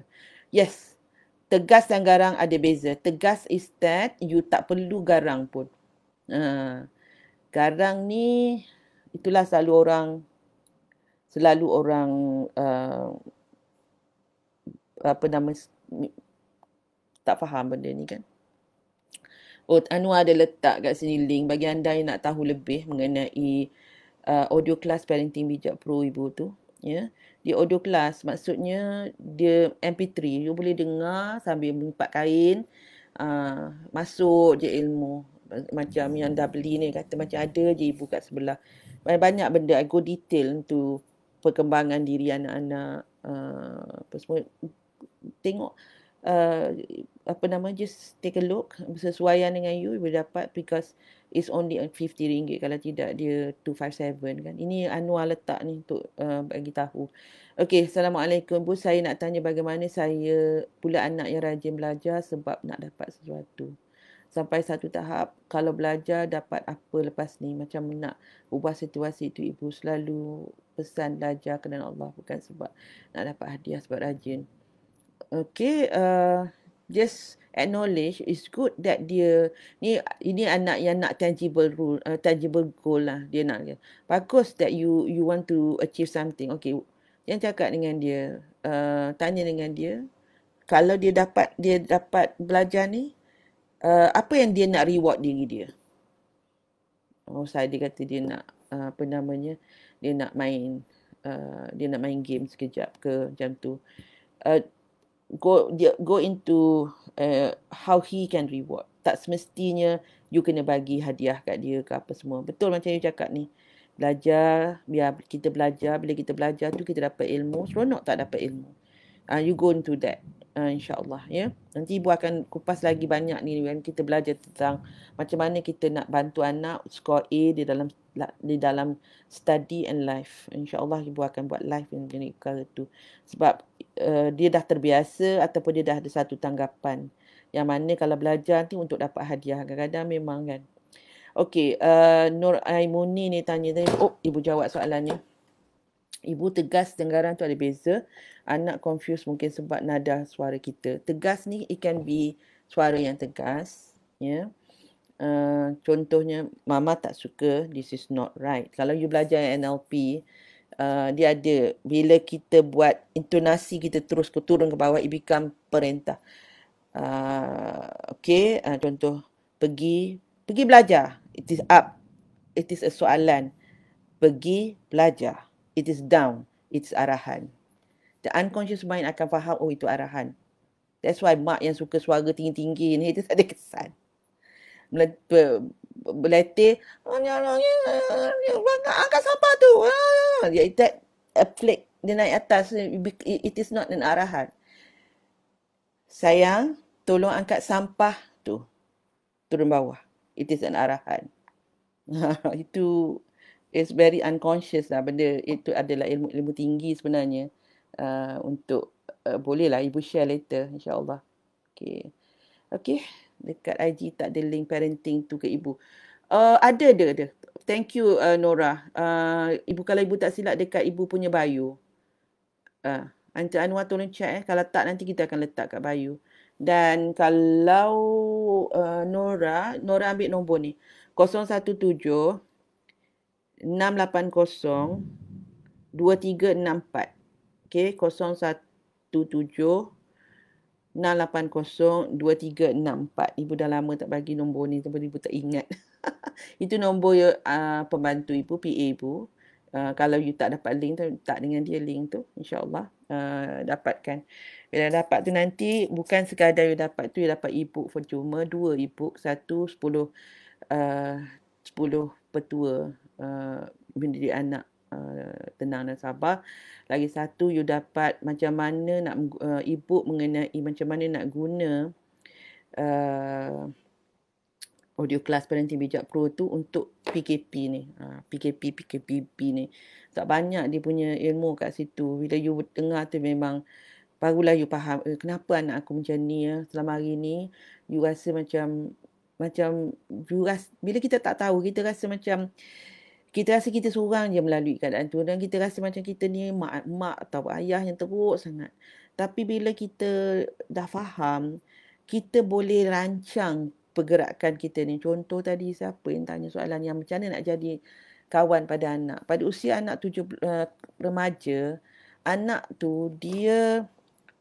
Yes, tegas dan garang ada beza. Tegas is that you tak perlu garang pun. Uh, garang ni, itulah selalu orang, selalu orang, uh, apa nama, tak faham benda ni kan? Oh, anu ada letak kat sini link bagi anda yang nak tahu lebih mengenai uh, audio class parenting bijak pro ibu tu. Ya. Yeah. Di audio class maksudnya dia MP3. You boleh dengar sambil melipat kain. Uh, masuk je ilmu. Macam yang dah beli ni kata macam ada je ibu kat sebelah. Banyak-banyak benda. I go detail untuk perkembangan diri anak-anak. Uh, apa semua. Tengok uh, apa nama just take a look sesuaian dengan you you dapat because it's only 50 ringgit kalau tidak dia 257 kan ini Anwar letak ni untuk uh, bagi tahu Okay, Assalamualaikum Bu, saya nak tanya bagaimana saya pula anak yang rajin belajar sebab nak dapat sesuatu sampai satu tahap kalau belajar dapat apa lepas ni macam nak ubah situasi itu ibu selalu pesan belajar kerana Allah bukan sebab nak dapat hadiah sebab rajin Okay, uh, just acknowledge it's good that dia ni ini anak yang nak tangible rule uh, tangible goal lah dia nak dia. bagus that you you want to achieve something okay yang cakap dengan dia uh, tanya dengan dia kalau dia dapat dia dapat belajar ni uh, apa yang dia nak reward diri dia oh saya dia kata dia nak uh, apa namanya dia nak main uh, dia nak main game sekejap ke jam tu uh, go go into uh, how he can reward. Tak semestinya you kena bagi hadiah kat dia ke apa semua. Betul macam you cakap ni. Belajar, biar kita belajar. Bila kita belajar tu kita dapat ilmu. Seronok tak dapat ilmu. Uh, you go into that. Uh, InsyaAllah. Yeah? Nanti ibu akan kupas lagi banyak ni. Kan? Kita belajar tentang macam mana kita nak bantu anak score A di dalam di dalam study and life. InsyaAllah ibu akan buat life yang jenis tu. Sebab Eh, dia dah terbiasa ataupun dia dah ada satu tanggapan yang mana kalau belajar nanti untuk dapat hadiah kadang-kadang memang kan Okey, uh, Nur Aimuni ni tanya tadi. Oh, ibu jawab soalannya. Ibu tegas dengaran tu ada beza. Anak confused mungkin sebab nada suara kita. Tegas ni it can be suara yang tegas, ya. Yeah. Uh, contohnya mama tak suka this is not right. Kalau you belajar NLP, Uh, dia ada bila kita buat intonasi kita terus ke turun ke bawah it become perintah uh, okay uh, contoh pergi pergi belajar it is up it is a soalan pergi belajar it is down it's arahan the unconscious mind akan faham oh itu arahan that's why mak yang suka suara tinggi-tinggi ni dia tak ada kesan letih. Lah, ya, ya, angkat sampah tu. Ya, that afflict. Dia naik atas. It is not an arahan. Sayang, tolong angkat sampah tu. Turun bawah. It is an arahan. Ha, itu is very unconscious lah. Benda itu adalah ilmu ilmu tinggi sebenarnya. Uh, untuk uh, bolehlah ibu share later insyaAllah. Okay. Okay dekat IG tak ada link parenting tu ke ibu. Uh, ada ada ada. Thank you uh, Nora. Uh, ibu kalau ibu tak silap dekat ibu punya bio. Ah, uh, Anwar tolong check eh kalau tak nanti kita akan letak kat bio. Dan kalau uh, Nora, Nora ambil nombor ni. 017 680 2333. Okay, 017 0182802364. Ibu dah lama tak bagi nombor ni sebab ibu tak ingat. Itu nombor uh, pembantu ibu, PA ibu. Uh, kalau you tak dapat link tu, tak dengan dia link tu. InsyaAllah uh, dapatkan. Bila dapat tu nanti, bukan sekadar you dapat tu, you dapat e for cuma. Dua e Satu, sepuluh, uh, sepuluh petua uh, menjadi anak Eh, tenang dan sabar. Lagi satu you dapat macam mana nak uh, eh, ibu mengenai macam mana nak guna uh, audio class parenting bijak pro tu untuk PKP ni. Uh, ha, PKP PKPP ni. Tak banyak dia punya ilmu kat situ. Bila you dengar tu memang barulah you faham eh, kenapa anak aku macam ni ya selama hari ni you rasa macam macam you rasa, bila kita tak tahu kita rasa macam kita rasa kita seorang je melalui keadaan tu dan kita rasa macam kita ni mak, mak atau ayah yang teruk sangat. Tapi bila kita dah faham, kita boleh rancang pergerakan kita ni. Contoh tadi siapa yang tanya soalan yang macam mana nak jadi kawan pada anak. Pada usia anak tujuh eh, remaja, anak tu dia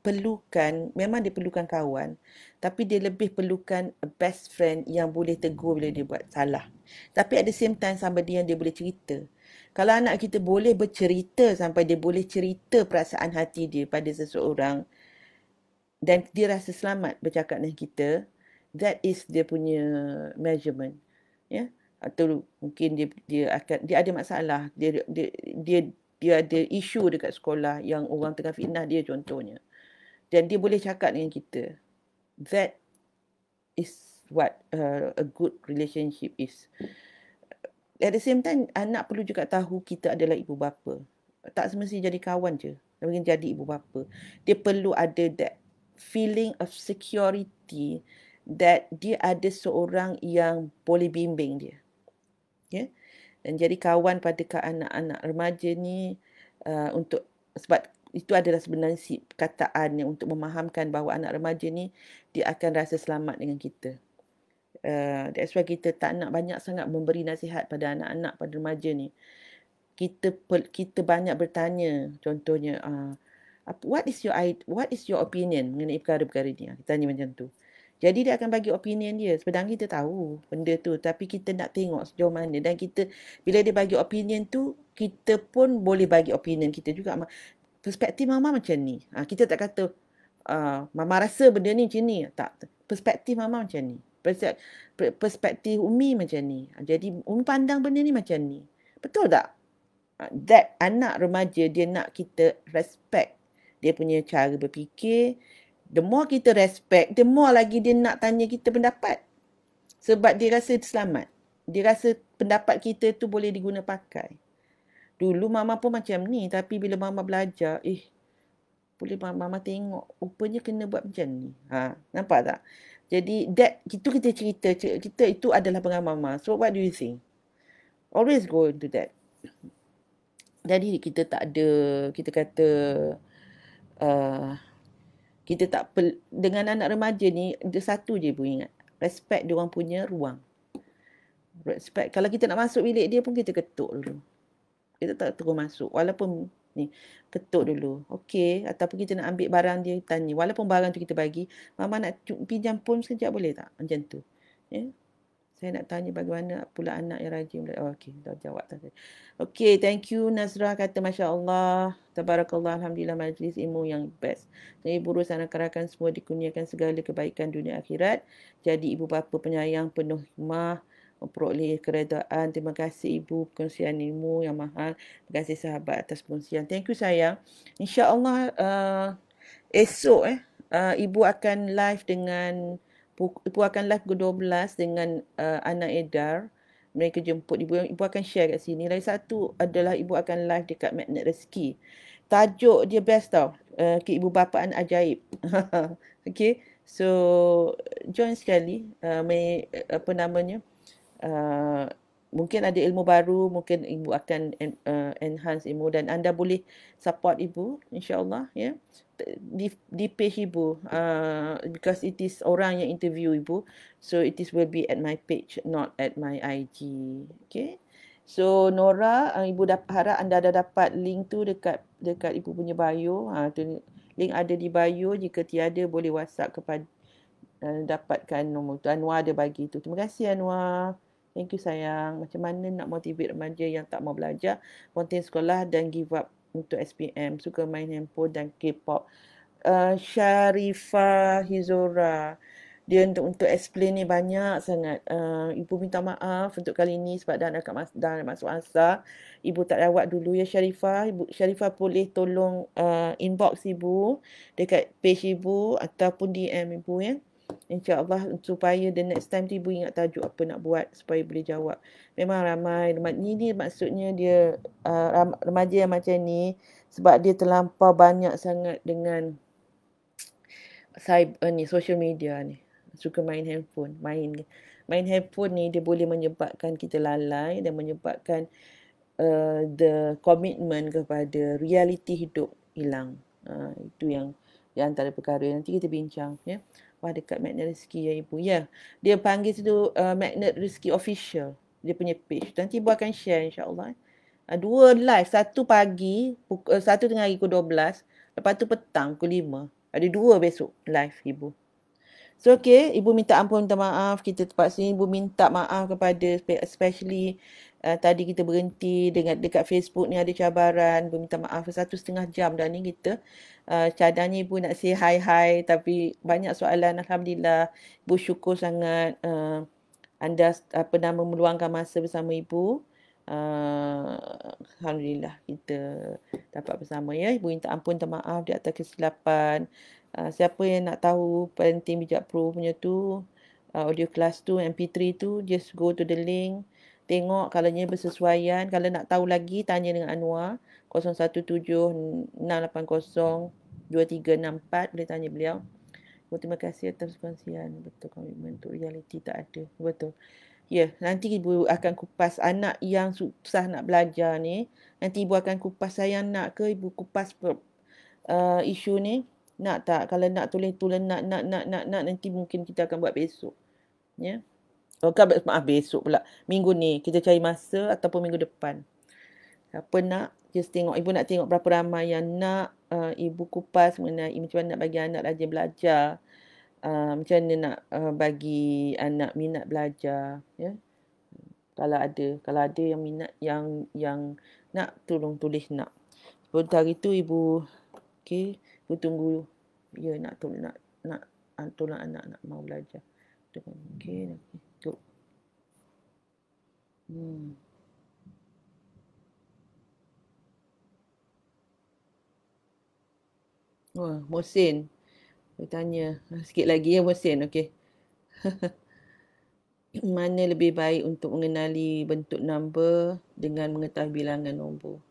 perlukan, memang dia perlukan kawan. Tapi dia lebih perlukan a best friend yang boleh tegur bila dia buat salah. Tapi ada same time dia yang dia boleh cerita. Kalau anak kita boleh bercerita sampai dia boleh cerita perasaan hati dia pada seseorang dan dia rasa selamat bercakap dengan kita, that is dia punya measurement. Ya. Yeah? Atau mungkin dia dia akan dia ada masalah, dia dia dia dia ada isu dekat sekolah yang orang tengah fitnah dia contohnya. Dan dia boleh cakap dengan kita. That is what uh, a good relationship is. At the same time, anak perlu juga tahu kita adalah ibu bapa. Tak semestinya jadi kawan je. Mungkin jadi ibu bapa. Dia perlu ada that feeling of security that dia ada seorang yang boleh bimbing dia. Yeah? Dan jadi kawan pada anak-anak remaja ni uh, untuk sebab itu adalah sebenarnya si kataan yang untuk memahamkan bahawa anak remaja ni dia akan rasa selamat dengan kita uh, that's why kita tak nak banyak sangat memberi nasihat pada anak-anak pada remaja ni kita kita banyak bertanya contohnya uh, what is your what is your opinion mengenai perkara-perkara ni ah, kita tanya macam tu jadi dia akan bagi opinion dia sebenarnya kita tahu benda tu tapi kita nak tengok sejauh mana dan kita bila dia bagi opinion tu kita pun boleh bagi opinion kita juga perspektif mama macam ni uh, kita tak kata uh, mama rasa benda ni macam ni tak perspektif mama macam ni perspektif Umi macam ni. Ah, jadi Umi pandang benda ni macam ni. Betul tak? Ah, that anak remaja dia nak kita respect dia punya cara berfikir. The more kita respect, the more lagi dia nak tanya kita pendapat. Sebab dia rasa selamat. Dia rasa pendapat kita tu boleh diguna pakai. Dulu mama pun macam ni tapi bila mama belajar, eh boleh mama, mama tengok rupanya kena buat macam ni. Ha, nampak tak? Jadi that itu kita cerita kita itu adalah pengamal mama. So what do you think? Always go into that. Jadi kita tak ada kita kata uh, kita tak pel- dengan anak remaja ni ada satu je pun ingat. Respect dia orang punya ruang. Respect kalau kita nak masuk bilik dia pun kita ketuk dulu. Kita tak terus masuk walaupun ni ketuk dulu okey ataupun kita nak ambil barang dia tanya walaupun barang tu kita bagi mama nak pinjam pun sekejap boleh tak macam tu ya yeah. saya nak tanya bagaimana pula anak yang rajin oh, okey dah jawab tadi okey thank you Nazra kata masya-Allah tabarakallah alhamdulillah majlis ilmu yang best saya buruh sana kerakan semua dikurniakan segala kebaikan dunia akhirat jadi ibu bapa penyayang penuh hikmah memperoleh keredaan. Terima kasih ibu perkongsian ilmu yang mahal. Terima kasih sahabat atas perkongsian. Thank you sayang. InsyaAllah uh, esok eh, uh, ibu akan live dengan ibu akan live pukul 12 dengan uh, eh, anak edar. Mereka jemput ibu. Ibu akan share kat sini. Lagi satu adalah ibu akan live dekat Magnet Rezeki. Tajuk dia best tau. Uh, ke ibu bapaan ajaib. okay. So join sekali uh, may, apa namanya Uh, mungkin ada ilmu baru, mungkin ibu akan uh, enhance ilmu dan anda boleh support ibu, insyaallah, ya. Yeah. Di di page ibu, uh, because it is orang yang interview ibu, so it is will be at my page, not at my IG, okay? So Nora, uh, ibu dah harap anda dah dapat link tu dekat dekat ibu punya bio, ha, tu link ada di bio. Jika tiada, boleh WhatsApp kepada uh, dapatkan nombor tu. Anwar ada bagi tu. Terima kasih Anwar. Thank you sayang. Macam mana nak motivate remaja yang tak mau belajar, ponteng sekolah dan give up untuk SPM. Suka main handphone dan K-pop. Uh, Sharifah Hizora. Dia untuk, untuk explain ni banyak sangat. Uh, ibu minta maaf untuk kali ini sebab dah nak mas- dah nak masuk asa. Ibu tak jawab dulu ya Sharifah. Ibu Sharifah boleh tolong uh, inbox ibu dekat page ibu ataupun DM ibu ya. InsyaAllah supaya the next time tu ibu ingat tajuk apa nak buat supaya boleh jawab. Memang ramai. Ini dia maksudnya dia uh, remaja yang macam ni sebab dia terlampau banyak sangat dengan cyber, uh, ni, social media ni. Suka main handphone. Main main handphone ni dia boleh menyebabkan kita lalai dan menyebabkan uh, the commitment kepada reality hidup hilang. Uh, itu yang, yang antara perkara yang nanti kita bincang. Ya. Yeah? wah dekat magnet rezeki ya ibu ya yeah. dia panggil tu uh, magnet rezeki official dia punya page nanti ibu akan share insyaallah eh. uh, dua live satu pagi pukul, uh, satu tengah hari pukul 12 lepas tu petang pukul 5 ada dua besok live ibu So okay, ibu minta ampun, minta maaf. Kita terpaksa ibu minta maaf kepada especially uh, tadi kita berhenti dengan dekat Facebook ni ada cabaran. Ibu minta maaf satu setengah jam dah ni kita uh, eh, cadangnya ibu nak say hi hi tapi banyak soalan alhamdulillah ibu syukur sangat uh, anda apa nama meluangkan masa bersama ibu uh, alhamdulillah kita dapat bersama ya ibu minta ampun dan maaf di atas kesilapan uh, siapa yang nak tahu parenting bijak pro punya tu uh, audio class tu mp3 tu just go to the link tengok kalau ni bersesuaian kalau nak tahu lagi tanya dengan Anwar 017 2364 boleh tanya beliau. Oh, terima kasih atas kongsian. Betul komitmen untuk realiti tak ada. Betul. Ya, yeah, nanti ibu akan kupas anak yang susah nak belajar ni. Nanti ibu akan kupas saya nak ke ibu kupas per, uh, isu ni. Nak tak? Kalau nak tulis tu nak, nak, nak, nak, nak, Nanti mungkin kita akan buat besok. Ya. Yeah? Oh, kan, maaf, besok pula. Minggu ni kita cari masa ataupun minggu depan. Apa nak? Just tengok. Ibu nak tengok berapa ramai yang nak uh, ibu kupas mengenai macam mana nak bagi anak rajin belajar. Uh, macam mana nak uh, bagi anak minat belajar. Ya? Kalau ada. Kalau ada yang minat yang yang nak tolong tulis nak. Sebab hari tu ibu okay, ibu tunggu ya nak tolong nak, nak ah, tolong anak nak mau belajar. Okay. Okay. Hmm. Wah, Mohsin. Saya tanya ah, sikit lagi ya Mohsin. Okey. Mana lebih baik untuk mengenali bentuk nombor dengan mengetahui bilangan nombor?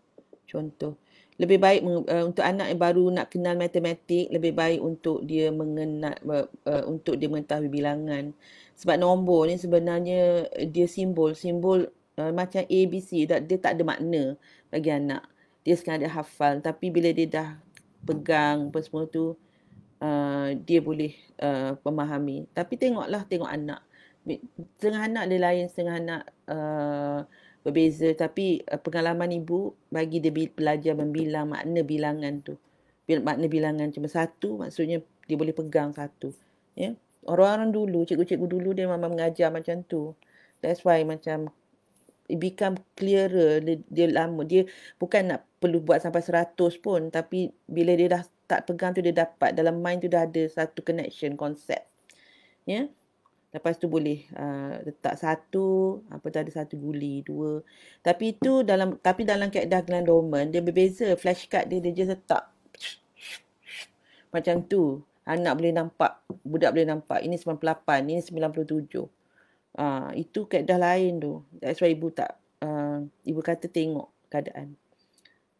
Contoh. Lebih baik uh, untuk anak yang baru nak kenal matematik, lebih baik untuk dia mengenal, uh, eh, uh, eh, untuk dia mengetahui bilangan. Sebab nombor ni sebenarnya dia simbol. Simbol uh, macam A, B, C. Dia tak ada makna bagi anak. Dia sekarang dia hafal. Tapi bila dia dah pegang apa semua tu uh, dia boleh uh, memahami tapi tengoklah tengok anak setengah anak dia lain setengah anak uh, berbeza tapi uh, pengalaman ibu bagi dia bi- belajar membilang makna bilangan tu Bil- makna bilangan cuma satu maksudnya dia boleh pegang satu ya yeah? orang-orang dulu cikgu-cikgu dulu dia memang mengajar macam tu that's why macam it become clearer dia, dia lama dia bukan nak perlu buat sampai 100 pun tapi bila dia dah tak pegang tu dia dapat dalam mind tu dah ada satu connection konsep ya yeah? lepas tu boleh uh, letak satu apa tu ada satu guli dua tapi itu dalam tapi dalam keadaan gland dormant dia berbeza flashcard dia dia just letak macam tu anak boleh nampak budak boleh nampak ini 98 ini 97 Uh, itu keadaan lain tu. That's why ibu tak, uh, ibu kata tengok keadaan.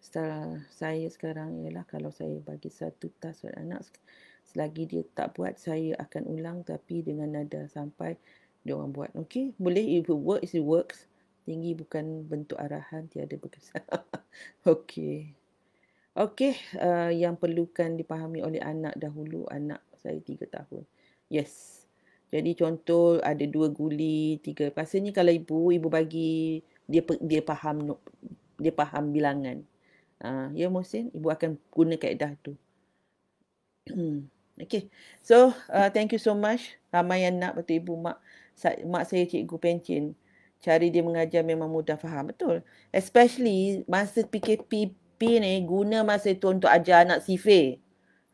Setelah saya sekarang ialah kalau saya bagi satu tas buat anak, selagi dia tak buat, saya akan ulang tapi dengan nada sampai dia orang buat. Okay, boleh ibu work, it works. Tinggi bukan bentuk arahan, tiada berkesan. okay. Okay, uh, eh, yang perlukan dipahami oleh anak dahulu, anak saya tiga tahun. Yes. Jadi contoh ada dua guli, tiga. Rasanya kalau ibu, ibu bagi dia dia faham dia faham bilangan. Uh, ya Mohsin, ibu akan guna kaedah tu. okay. So, uh, thank you so much. Ramai yang nak betul ibu mak. mak saya cikgu pencin. Cari dia mengajar memang mudah faham. Betul. Especially masa PKPP ni guna masa tu untuk ajar anak sifir.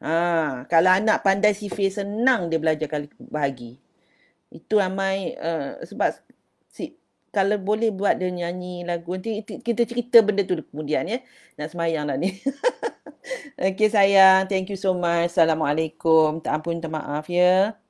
Ha, kalau anak pandai sifir senang dia belajar kali bahagi. Itu ramai uh, sebab si kalau boleh buat dia nyanyi lagu nanti kita cerita benda tu kemudian ya. Nak semayang dah ni. okay sayang, thank you so much. Assalamualaikum. Tak ampun, tak maaf ya.